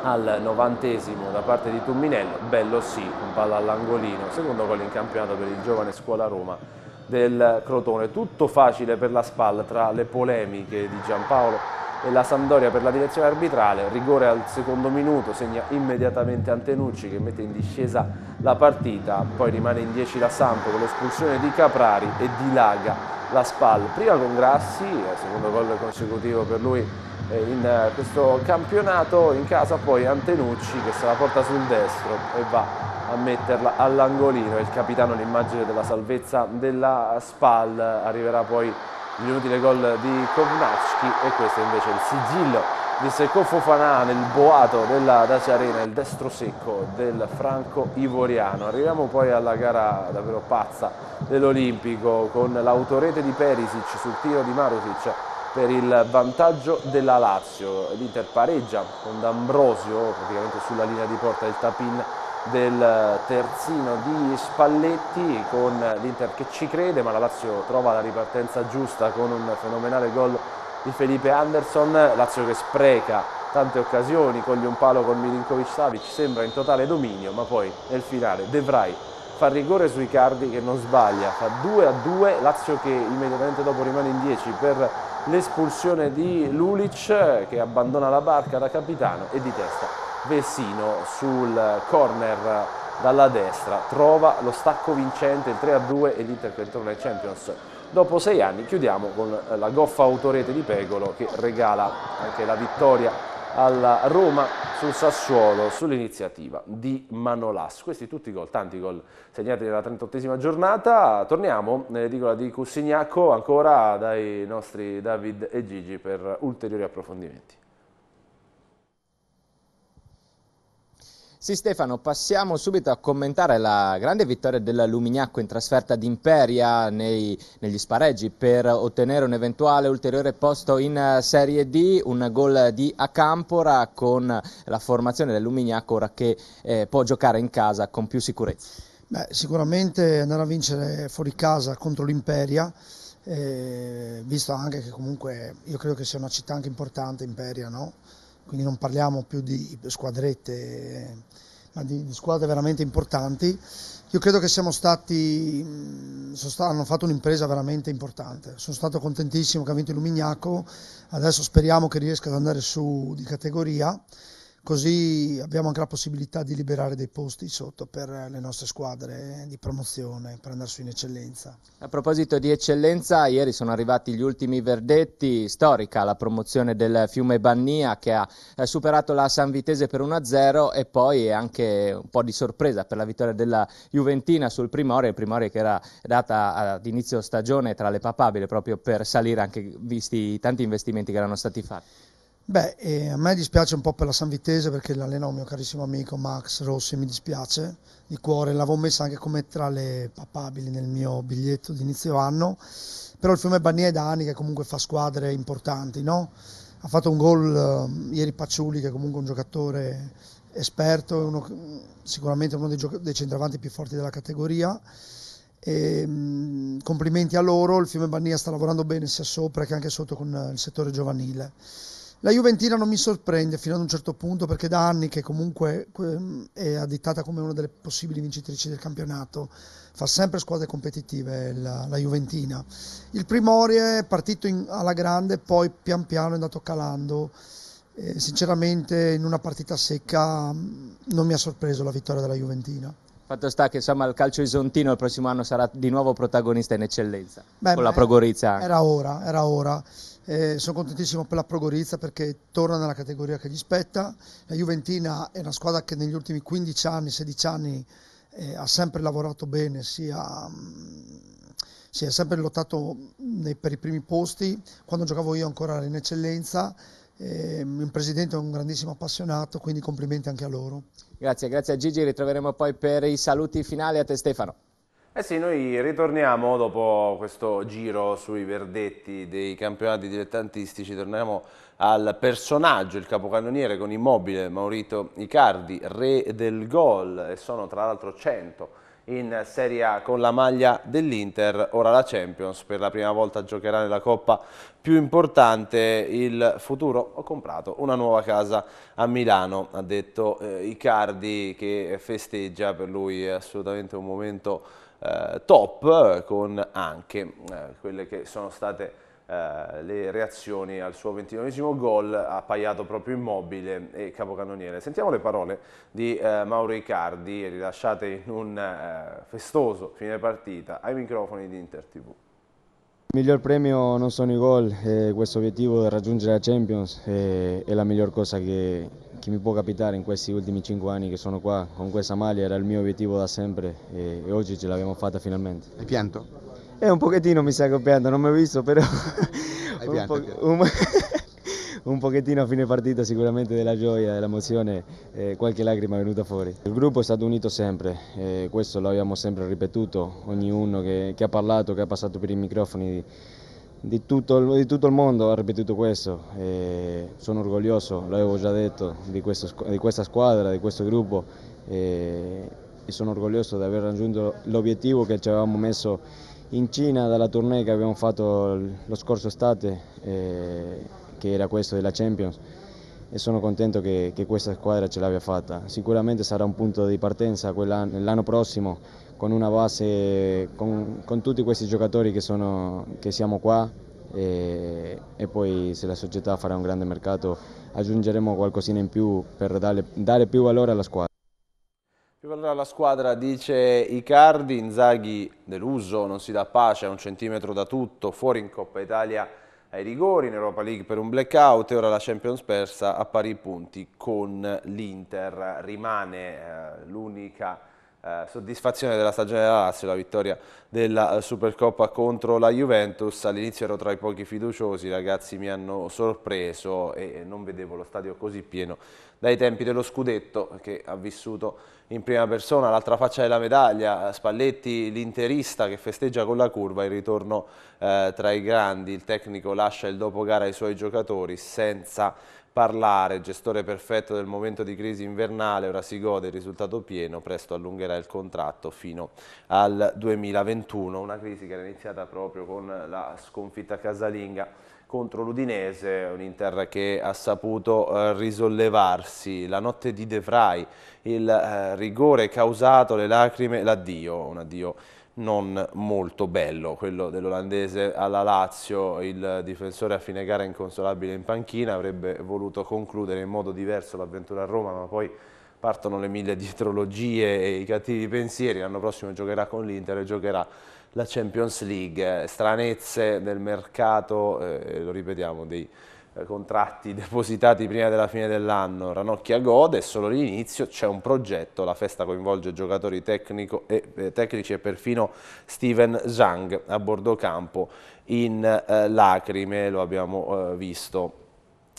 A: al novantesimo da parte di Tumminello, bello sì, un palla all'angolino, secondo gol in campionato per il giovane Scuola Roma del Crotone. Tutto facile per la spalla tra le polemiche di Giampaolo e la Sampdoria per la direzione arbitrale, rigore al secondo minuto, segna immediatamente Antenucci che mette in discesa la partita, poi rimane in 10 la Sampo con l'espulsione di Caprari e dilaga la spalla, prima con Grassi, eh, secondo gol consecutivo per lui eh, in eh, questo campionato, in casa poi Antenucci che se la porta sul destro e va a metterla all'angolino, è il capitano l'immagine della salvezza della SPAL, arriverà poi l'inutile gol di Kovnatski e questo invece è il sigillo di Secco Fofana nel boato della Dacia Arena, il destro secco del Franco Ivoriano. Arriviamo poi alla gara davvero pazza dell'Olimpico con l'autorete di Perisic sul tiro di Marusic per il vantaggio della Lazio. L'Inter pareggia con D'Ambrosio praticamente sulla linea di porta del Tapin del terzino di Spalletti con l'Inter che ci crede ma la Lazio trova la ripartenza giusta con un fenomenale gol di Felipe Anderson Lazio che spreca tante occasioni coglie un palo con Milinkovic Savic sembra in totale dominio ma poi nel finale De Vrij fa rigore sui cardi che non sbaglia fa 2 a 2 Lazio che immediatamente dopo rimane in 10 per l'espulsione di Lulic che abbandona la barca da capitano e di testa Vesino sul corner dalla destra trova lo stacco vincente, il 3-2 e l'Inter che ritorna ai Champions dopo sei anni. Chiudiamo con eh, la goffa autorete di Pegolo che regala anche la vittoria alla Roma sul Sassuolo sull'iniziativa di Manolas. Questi tutti i gol, tanti gol segnati nella 38esima giornata. Torniamo nell'edicola eh, di Cussignacco ancora dai nostri David e Gigi per ulteriori approfondimenti.
F: Sì Stefano, passiamo subito a commentare la grande vittoria della Lumignacco in trasferta ad Imperia nei, negli spareggi per ottenere un eventuale ulteriore posto in eh, Serie D, un gol di Acampora con la formazione del Lumignacco ora che eh, può giocare in casa con più sicurezza.
G: Beh, sicuramente andare a vincere fuori casa contro l'Imperia eh, visto anche che comunque io credo che sia una città anche importante, Imperia, no? quindi non parliamo più di squadrette, ma di, di squadre veramente importanti. Io credo che siamo stati, stati, hanno fatto un'impresa veramente importante. Sono stato contentissimo che ha vinto il Lumignaco, adesso speriamo che riesca ad andare su di categoria. Così abbiamo anche la possibilità di liberare dei posti sotto per le nostre squadre eh, di promozione, per andare su in eccellenza.
F: A proposito di eccellenza, ieri sono arrivati gli ultimi verdetti, storica la promozione del fiume Bannia che ha eh, superato la San Vitese per 1-0 e poi anche un po' di sorpresa per la vittoria della Juventina sul Primore, Primore che era data ad eh, inizio stagione tra le papabili proprio per salire anche visti i tanti investimenti che erano stati fatti.
G: Beh, eh, a me dispiace un po' per la San Vitese perché l'allenò un mio carissimo amico Max Rossi, mi dispiace di cuore, l'avevo messa anche come tra le papabili nel mio biglietto di inizio anno, però il fiume è da anni che comunque fa squadre importanti, no? ha fatto un gol eh, ieri Paciuli che è comunque un giocatore esperto, uno, mm, sicuramente uno dei, dei centravanti più forti della categoria. E, ehm, complimenti a loro, il fiume Bagnia sta lavorando bene sia sopra che anche sotto con il settore giovanile. La Juventina non mi sorprende fino ad un certo punto perché da anni che comunque ehm, è additata come una delle possibili vincitrici del campionato, fa sempre squadre competitive la, la Juventina. Il Primorie è partito in, alla grande, poi pian piano è andato calando. Eh, sinceramente in una partita secca non mi ha sorpreso la vittoria della Juventina.
F: Fatto sta che insomma, il calcio isontino il prossimo anno sarà di nuovo protagonista in eccellenza, Beh, con la Progorizza. Era
G: ora, era ora. Eh, sono contentissimo per la Progorizza perché torna nella categoria che gli spetta. La Juventina è una squadra che negli ultimi 15 anni, 16 anni eh, ha sempre lavorato bene, sia, mm, si è sempre lottato
F: mm, nei, per
G: i primi posti. Quando giocavo io ancora in eccellenza, eh, il presidente è un grandissimo appassionato, quindi complimenti anche a loro.
F: Grazie, grazie a Gigi, ritroveremo poi per i saluti finali a te Stefano. Eh sì, noi ritorniamo dopo
A: questo giro sui verdetti dei campionati dilettantistici, torniamo al personaggio, il capocannoniere con immobile Maurito Icardi, re del gol e sono tra l'altro 100 in Serie A con la maglia dell'Inter, ora la Champions, per la prima volta giocherà nella coppa più importante il futuro. Ho comprato una nuova casa a Milano, ha detto eh, Icardi che festeggia, per lui è assolutamente un momento importante eh, top eh, con anche eh, quelle che sono state eh, le reazioni al suo 29 gol, appaiato proprio immobile e capocannoniere. Sentiamo le parole di eh, Mauro Icardi rilasciate in un festoso fine partita ai microfoni di Inter TV.
I: Il miglior premio non sono i gol, eh, questo obiettivo di raggiungere la Champions eh, è la miglior cosa che, che, mi può capitare in questi ultimi cinque anni che sono qua con questa maglia, era il mio obiettivo da sempre eh, e oggi ce l'abbiamo fatta finalmente. Hai pianto? Eh, un pochettino mi sa che ho pianto, non mi ho visto però... [laughs] Hai pianto? Un po- un un pochettino a fine partita sicuramente della gioia, dell'emozione e eh, qualche lacrima è venuta fuori. Il gruppo è stato unito sempre, eh, questo lo abbiamo sempre ripetuto, ognuno che, che, ha parlato, che ha passato per i microfoni di, di, tutto, di tutto, il mondo ha ripetuto questo. E sono orgoglioso, l'avevo già detto, di, questo, di, questa squadra, di questo gruppo e, e sono orgoglioso di aver raggiunto l'obiettivo che ci avevamo messo in Cina dalla tournée che abbiamo fatto lo scorso estate. E, che era questo della Champions e sono contento che, che questa squadra ce l'abbia fatta. Sicuramente sarà un punto di partenza l'anno prossimo con una base, con, con tutti questi giocatori che, sono, che siamo qua e, e, poi se la società farà un grande mercato aggiungeremo qualcosina in più per dare, dare più valore alla squadra.
A: Più valore squadra dice Icardi, Inzaghi deluso, non si dà pace, a un centimetro da tutto, fuori in Coppa Italia ai rigori in Europa League per un blackout e ora la Champions persa a pari punti con l'Inter. Rimane eh, l'unica eh, soddisfazione della stagione della Lazio, la vittoria della eh, Supercoppa contro la Juventus. All'inizio ero tra i pochi fiduciosi, i ragazzi mi hanno sorpreso e non vedevo lo stadio così pieno dai tempi dello scudetto che ha vissuto in prima persona. L'altra faccia della medaglia, Spalletti l'interista che festeggia con la curva il ritorno eh, tra i grandi, il tecnico lascia il dopogara ai suoi giocatori senza parlare, gestore perfetto del momento di crisi invernale, ora si gode il risultato pieno, presto allungherà il contratto fino al 2021, una crisi che era iniziata proprio con la sconfitta casalinga contro l'Udinese, un Inter che ha saputo eh, risollevarsi. La notte di De Vrij, il eh, rigore causato, le lacrime, l'addio, un addio non molto bello, quello dell'olandese alla Lazio, il difensore a fine gara inconsolabile in panchina, avrebbe voluto concludere in modo diverso l'avventura a Roma, ma poi partono le mille dietrologie e i cattivi pensieri, l'anno prossimo giocherà con l'Inter e giocherà la Champions League, stranezze del mercato, eh, lo ripetiamo, dei eh, contratti [laughs] depositati prima della fine dell'anno, Ranocchia gode, è solo l'inizio, c'è un progetto, la festa coinvolge giocatori tecnico, eh, eh tecnici e perfino Steven Zhang a bordo campo in eh, lacrime, lo abbiamo visto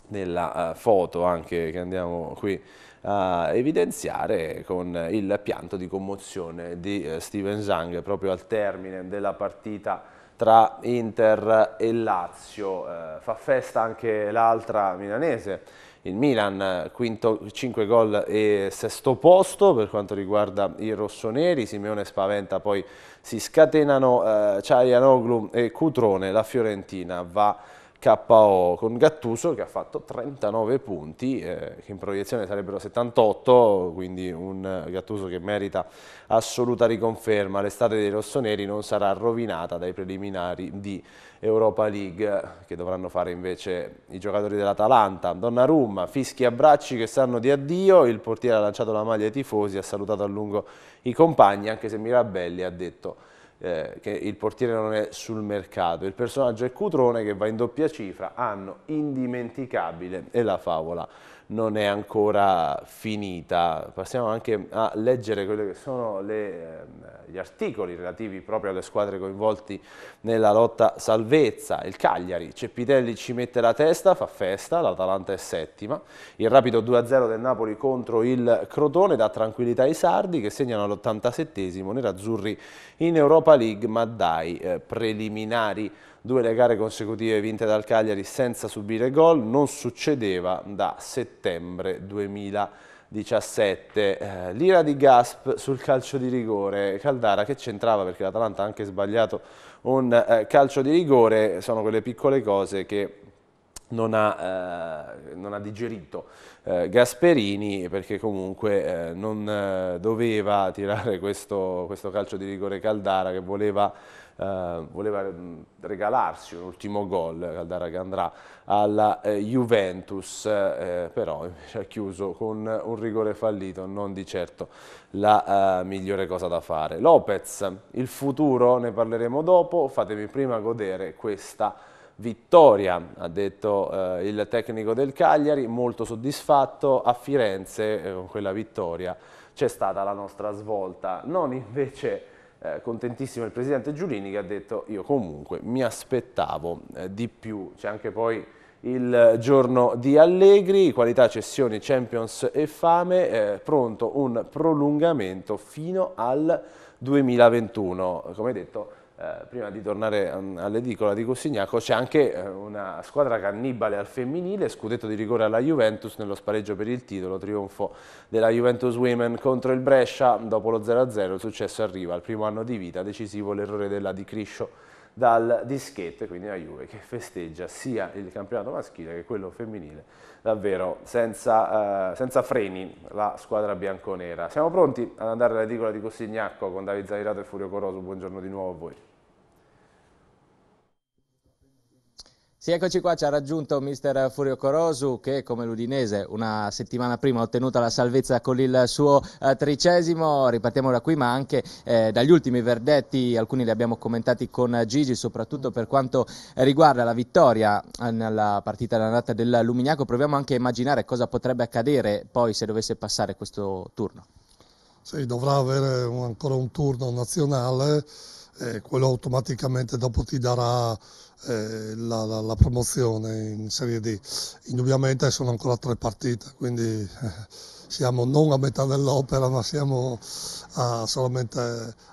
A: nella eh, foto anche che andiamo qui a evidenziare con il pianto di commozione di eh, Steven Zhang proprio al termine della partita tra Inter e Lazio. Eh, fa festa anche l'altra milanese, il Milan, quinto, 5 gol e sesto posto per quanto riguarda i rossoneri, Simeone spaventa, poi si scatenano eh, Ciaianoglu e Cutrone, la Fiorentina va KO con Gattuso che ha fatto 39 punti, eh, che in proiezione sarebbero 78, quindi un Gattuso che merita assoluta riconferma. L'estate dei rossoneri non sarà rovinata dai preliminari di Europa League che dovranno fare invece i giocatori dell'Atalanta. Donnarumma, fischi e abbracci che stanno di addio, il portiere ha lanciato la maglia ai tifosi, ha salutato a lungo i compagni, anche se Mirabelli ha detto eh, che il portiere non è sul mercato, il personaggio è Cutrone che va in doppia cifra, anno indimenticabile e la favola non è ancora finita. Passiamo anche a leggere quelli che sono le, ehm, gli articoli relativi proprio alle squadre coinvolte nella lotta salvezza. Il Cagliari, Cepitelli ci mette la testa, fa festa, l'Atalanta è settima. Il rapido 2-0 del Napoli contro il Crotone dà tranquillità ai Sardi che segnano l87 esimo nerazzurri in Europa League, ma dai eh, preliminari due le gare consecutive vinte dal Cagliari senza subire gol, non succedeva da settembre 2017. Eh, l'ira di Gasp sul calcio di rigore, Caldara che c'entrava perché l'Atalanta ha anche sbagliato un eh, calcio di rigore, sono quelle piccole cose che non ha, eh, non ha, digerito eh, Gasperini perché comunque eh, non eh, doveva tirare questo, questo, calcio di rigore Caldara che voleva, eh, voleva mm, regalarsi un ultimo gol, Caldara che andrà alla eh, Juventus, però invece ha chiuso con un rigore fallito, non di certo la migliore cosa da fare. Lopez, il futuro ne parleremo dopo, fatemi prima godere questa vittoria, ha detto eh, il tecnico del Cagliari, molto soddisfatto, a Firenze eh, con quella vittoria c'è stata la nostra svolta, non invece eh, contentissimo il presidente Giulini che ha detto io comunque mi aspettavo eh, di più, c'è anche poi il giorno di Allegri, qualità, cessioni, Champions e fame, eh, pronto un prolungamento fino al 2021, come detto eh, prima di tornare mm, all'edicola di Cossignacco, c'è anche eh, una squadra cannibale al femminile, scudetto di rigore alla Juventus nello spareggio per il titolo, trionfo della Juventus Women contro il Brescia, dopo lo 0-0 il successo arriva al primo anno di vita, decisivo l'errore della Di Criscio dal dischetto, quindi la Juve che festeggia sia il campionato maschile che quello femminile, davvero senza, eh, senza freni la squadra bianconera. Siamo pronti ad andare all'edicola di Cossignacco con Davide Zairato e Furio Coroso, buongiorno di nuovo a voi.
F: Sì, eccoci qua, ci ha raggiunto mister Furio Corosu che come l'Udinese una settimana prima ha ottenuto la salvezza con il suo eh, tricesimo, ripartiamo da qui ma anche eh, dagli ultimi verdetti, alcuni li abbiamo commentati con Gigi soprattutto per quanto riguarda la vittoria eh, nella partita d'andata del Lumignaco, proviamo anche a immaginare cosa potrebbe accadere poi se dovesse passare questo turno.
B: Sì, dovrà avere un, ancora un turno nazionale e eh, quello automaticamente dopo ti darà eh, la, la, la, promozione in Serie D. Indubbiamente sono ancora tre partite, quindi eh, siamo non a metà dell'opera, ma siamo a, solamente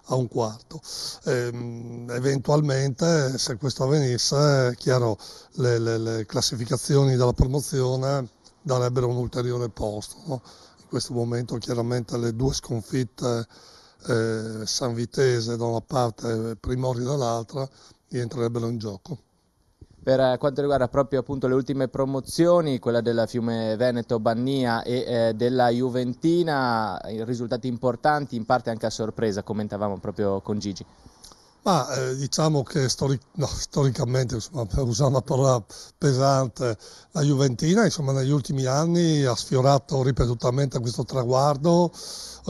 B: a un quarto. Ehm, eventualmente, se questo avvenisse, chiaro, le, le, le classificazioni della promozione darebbero un ulteriore posto. No? In questo momento chiaramente le due sconfitte eh, sanvitese da una parte e Primori dall'altra rientrerebbero in gioco.
F: Per eh, quanto riguarda proprio appunto le ultime promozioni, quella della Fiume Veneto Bannia e eh, della Juventina, risultati importanti, in parte anche a sorpresa, commentavamo proprio con Gigi.
B: Ma eh, diciamo che storic no, storicamente, insomma, per usare una parola pesante, la Juventina insomma, negli ultimi anni ha sfiorato ripetutamente questo traguardo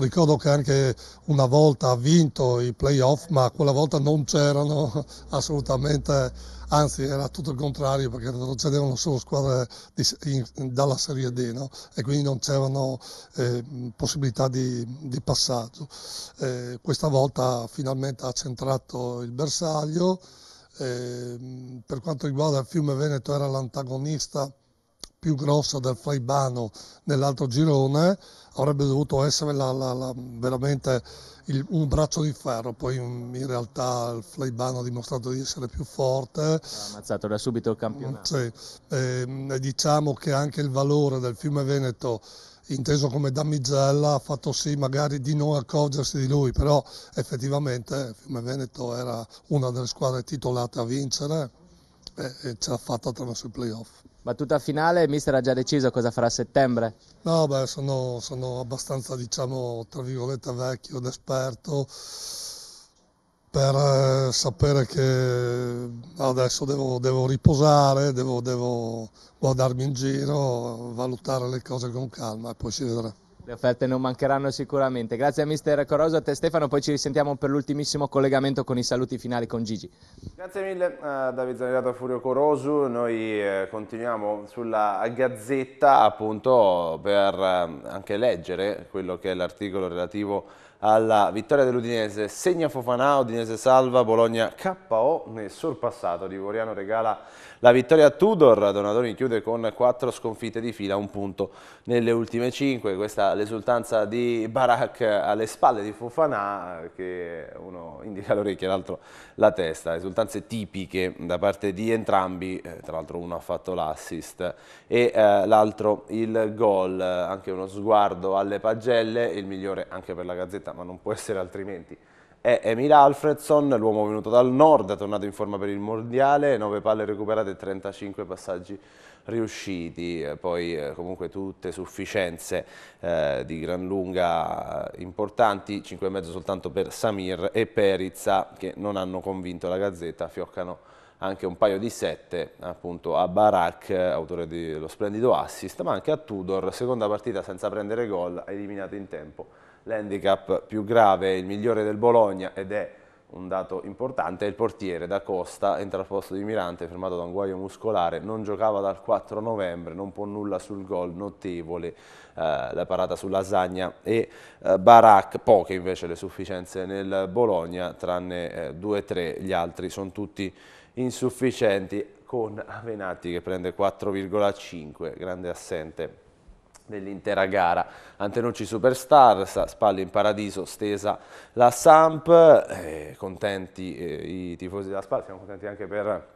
B: ricordo che anche una volta ha vinto i playoff, ma quella volta non c'erano [laughs] assolutamente, anzi era tutto il contrario perché procedevano solo squadre di, in, dalla Serie D no? e quindi non c'erano eh, possibilità di, di passaggio. Eh, questa volta finalmente ha centrato il bersaglio. Eh, per quanto riguarda il fiume Veneto era l'antagonista più grossa del Fraibano nell'altro girone avrebbe dovuto essere la, la, la, veramente il, un braccio di ferro, poi mm, in realtà il Flaibano ha dimostrato di essere più forte. Ha
F: ammazzato da subito il campionato.
B: Sì, ehm, e, diciamo che anche il valore del fiume Veneto inteso come damigella ha fatto sì magari di non accorgersi di lui, però effettivamente il Fiume Veneto era una delle squadre titolate a vincere e, eh, e ce l'ha fatta attraverso i playoff battuta finale, mister ha già
F: deciso cosa farà a settembre?
B: No, beh, sono, sono abbastanza, diciamo, tra virgolette vecchio ed esperto per eh, sapere che adesso devo, devo riposare, devo, devo guardarmi in giro, valutare le cose con calma e poi si vedrà. Le offerte non mancheranno sicuramente. Grazie a
F: mister Coroso, a te Stefano, poi ci risentiamo per l'ultimissimo collegamento con i saluti finali con Gigi.
A: Grazie mille a eh, Davide Zanirato e Furio Coroso, noi eh, continuiamo sulla Gazzetta appunto per eh, anche leggere quello che è l'articolo relativo alla vittoria dell'Udinese. Segna Fofana, Udinese salva, Bologna KO nel sorpassato. Livoriano regala la vittoria a Tudor, Donadoni chiude con 4 sconfitte di fila, un punto nelle ultime 5, questa l'esultanza di Barak alle spalle di Fofana che uno indica l'orecchio e l'altro la testa, esultanze tipiche da parte di entrambi, eh, tra l'altro uno ha fatto l'assist e eh, l'altro il gol, anche uno sguardo alle pagelle, il migliore anche per la Gazzetta ma non può essere altrimenti è Emil Alfredson, l'uomo venuto dal nord, è tornato in forma per il mondiale, 9 palle recuperate e 35 passaggi riusciti, eh, poi eh, comunque tutte sufficienze eh, di gran lunga eh, importanti, 5,5 soltanto per Samir e Perizza che non hanno convinto la Gazzetta, fioccano anche un paio di sette appunto a Barak, autore dello splendido assist, ma anche a Tudor, seconda partita senza prendere gol, ha eliminato in tempo l'handicap più grave, il migliore del Bologna ed è un dato importante, è il portiere da Costa, entra al posto di Mirante, fermato da un guaio muscolare, non giocava dal 4 novembre, non può nulla sul gol, notevole eh, la parata su Lasagna e eh, Barak, poche invece le sufficienze nel Bologna, tranne eh, due o tre, gli altri sono tutti insufficienti, con Avenatti che prende 4,5, grande assente dell'intera gara. Antenucci Superstar, spalle in paradiso, stesa la Samp, eh, contenti eh, i tifosi della SPAL, siamo contenti anche per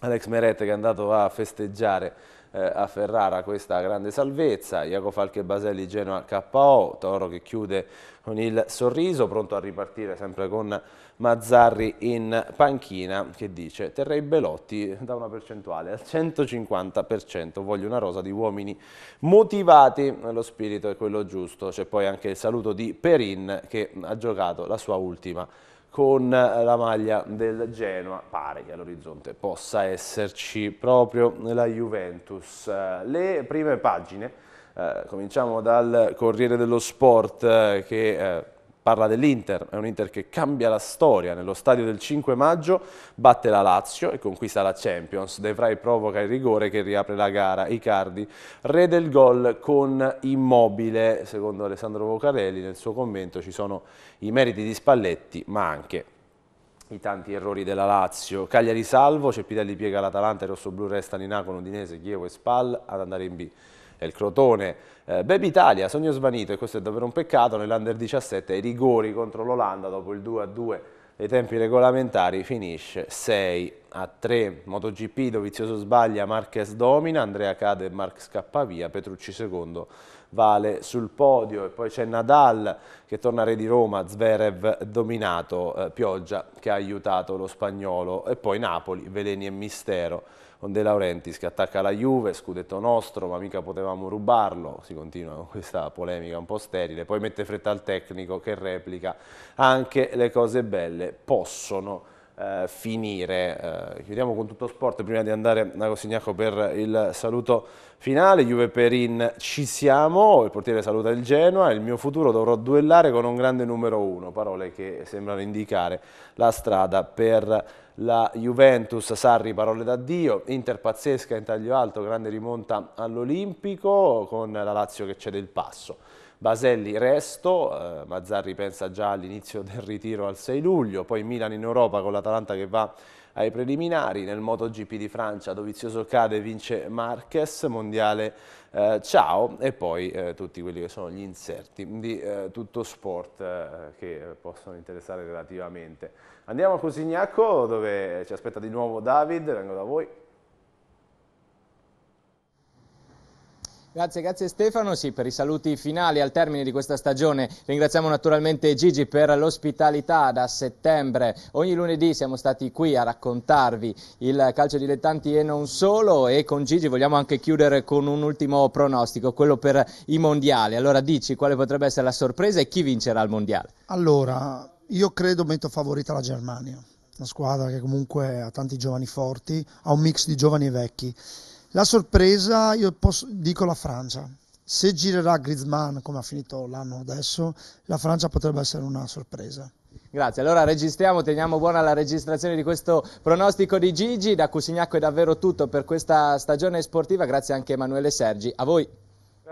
A: Alex Merette che è andato a festeggiare eh, a Ferrara questa grande salvezza, Iaco Falche Baselli Genoa KO, Toro che chiude con il sorriso, pronto a ripartire sempre con Mazzarri in panchina che dice terrei Belotti da una percentuale al 150%, voglio una rosa di uomini motivati, lo spirito è quello giusto, c'è poi anche il saluto di Perin che ha giocato la sua ultima con la maglia del Genoa, pare che all'orizzonte possa esserci proprio la Juventus. Eh, le prime pagine, eh, cominciamo dal Corriere dello Sport eh, che... Eh, Parla dell'Inter, è un Inter che cambia la storia. Nello stadio del 5 maggio batte la Lazio e conquista la Champions. De Vrij provoca il rigore che riapre la gara. Icardi, re del gol con Immobile. Secondo Alessandro Vocarelli nel suo commento ci sono i meriti di Spalletti ma anche i tanti errori della Lazio. Cagliari salvo, Ceppidelli piega l'Atalanta Rosso Rossoblù restano in A con Udinese, Chievo e Spal ad andare in B e il Crotone. Eh, Baby Italia, sogno svanito, e questo è davvero un peccato, nell'Under 17 ai rigori contro l'Olanda dopo il 2-2 a dei tempi regolamentari finisce 6 a 3. MotoGP, Dovizioso sbaglia, Marquez domina, Andrea cade, Mark scappa via, Petrucci secondo vale sul podio. E poi c'è Nadal che torna a re di Roma, Zverev dominato, eh, Pioggia che ha aiutato lo spagnolo. E poi Napoli, Veleni e Mistero con De Laurentiis che attacca la Juve, scudetto nostro, ma mica potevamo rubarlo, si continua con questa polemica un po' sterile, poi mette fretta al tecnico che replica anche le cose belle possono eh, finire. Eh, chiudiamo con tutto sport prima di andare a Cosignacco per il saluto finale. Juve Perin ci siamo, il portiere saluta il Genoa, il mio futuro dovrò duellare con un grande numero uno, parole che sembrano indicare la strada per la Juventus, Sarri parole d'addio, Inter pazzesca in taglio alto, grande rimonta all'Olimpico con la Lazio che cede il passo. Baselli resto, eh, Mazzarri pensa già all'inizio [laughs] del ritiro al 6 luglio, poi Milan in Europa con l'Atalanta che va ai preliminari, nel MotoGP di Francia Dovizioso cade, vince Marquez, mondiale eh, ciao e poi eh, tutti quelli che sono gli inserti di eh, tutto sport eh, che possono interessare relativamente. Andiamo a Cusignacco dove ci aspetta di nuovo David, vengo da voi.
F: Grazie, grazie Stefano. Sì, per i saluti finali al termine di questa stagione ringraziamo naturalmente Gigi per l'ospitalità da settembre. Ogni lunedì siamo stati qui a raccontarvi il calcio dilettanti e non solo e con Gigi vogliamo anche chiudere con un ultimo pronostico, quello per i mondiali. Allora dici quale potrebbe essere la sorpresa e chi vincerà il mondiale?
G: Allora, io credo metto favorita la Germania, una squadra che comunque ha tanti giovani forti, ha un mix di giovani e vecchi. La sorpresa, io posso, dico la Francia. Se girerà Griezmann come ha finito l'anno adesso, la Francia potrebbe essere una sorpresa.
F: Grazie, allora registriamo, teniamo buona la registrazione di questo pronostico di Gigi. Da Cusignacco è davvero tutto per questa stagione sportiva, grazie anche Emanuele Sergi. A voi.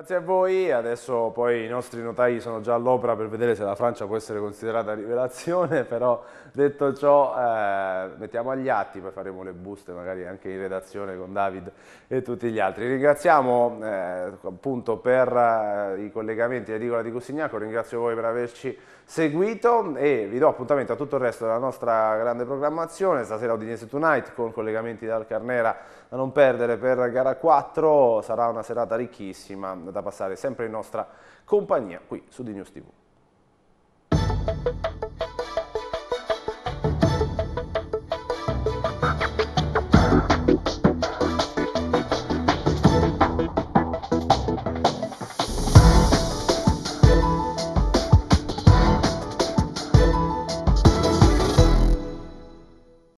A: Grazie a voi, adesso poi i nostri notai sono già all'opera per vedere se la Francia può essere considerata rivelazione, [laughs] però detto ciò eh, mettiamo agli atti, poi faremo le buste magari anche in redazione con David e tutti gli altri. Ringraziamo eh, appunto per eh, i collegamenti Edicola di Cusignacco, ringrazio voi per averci seguito e vi do appuntamento a tutto il resto della nostra grande programmazione, stasera Udinese Tonight con collegamenti dal Carnera da non perdere per gara 4, sarà una serata ricchissima da passare sempre in nostra compagnia qui su di News TV.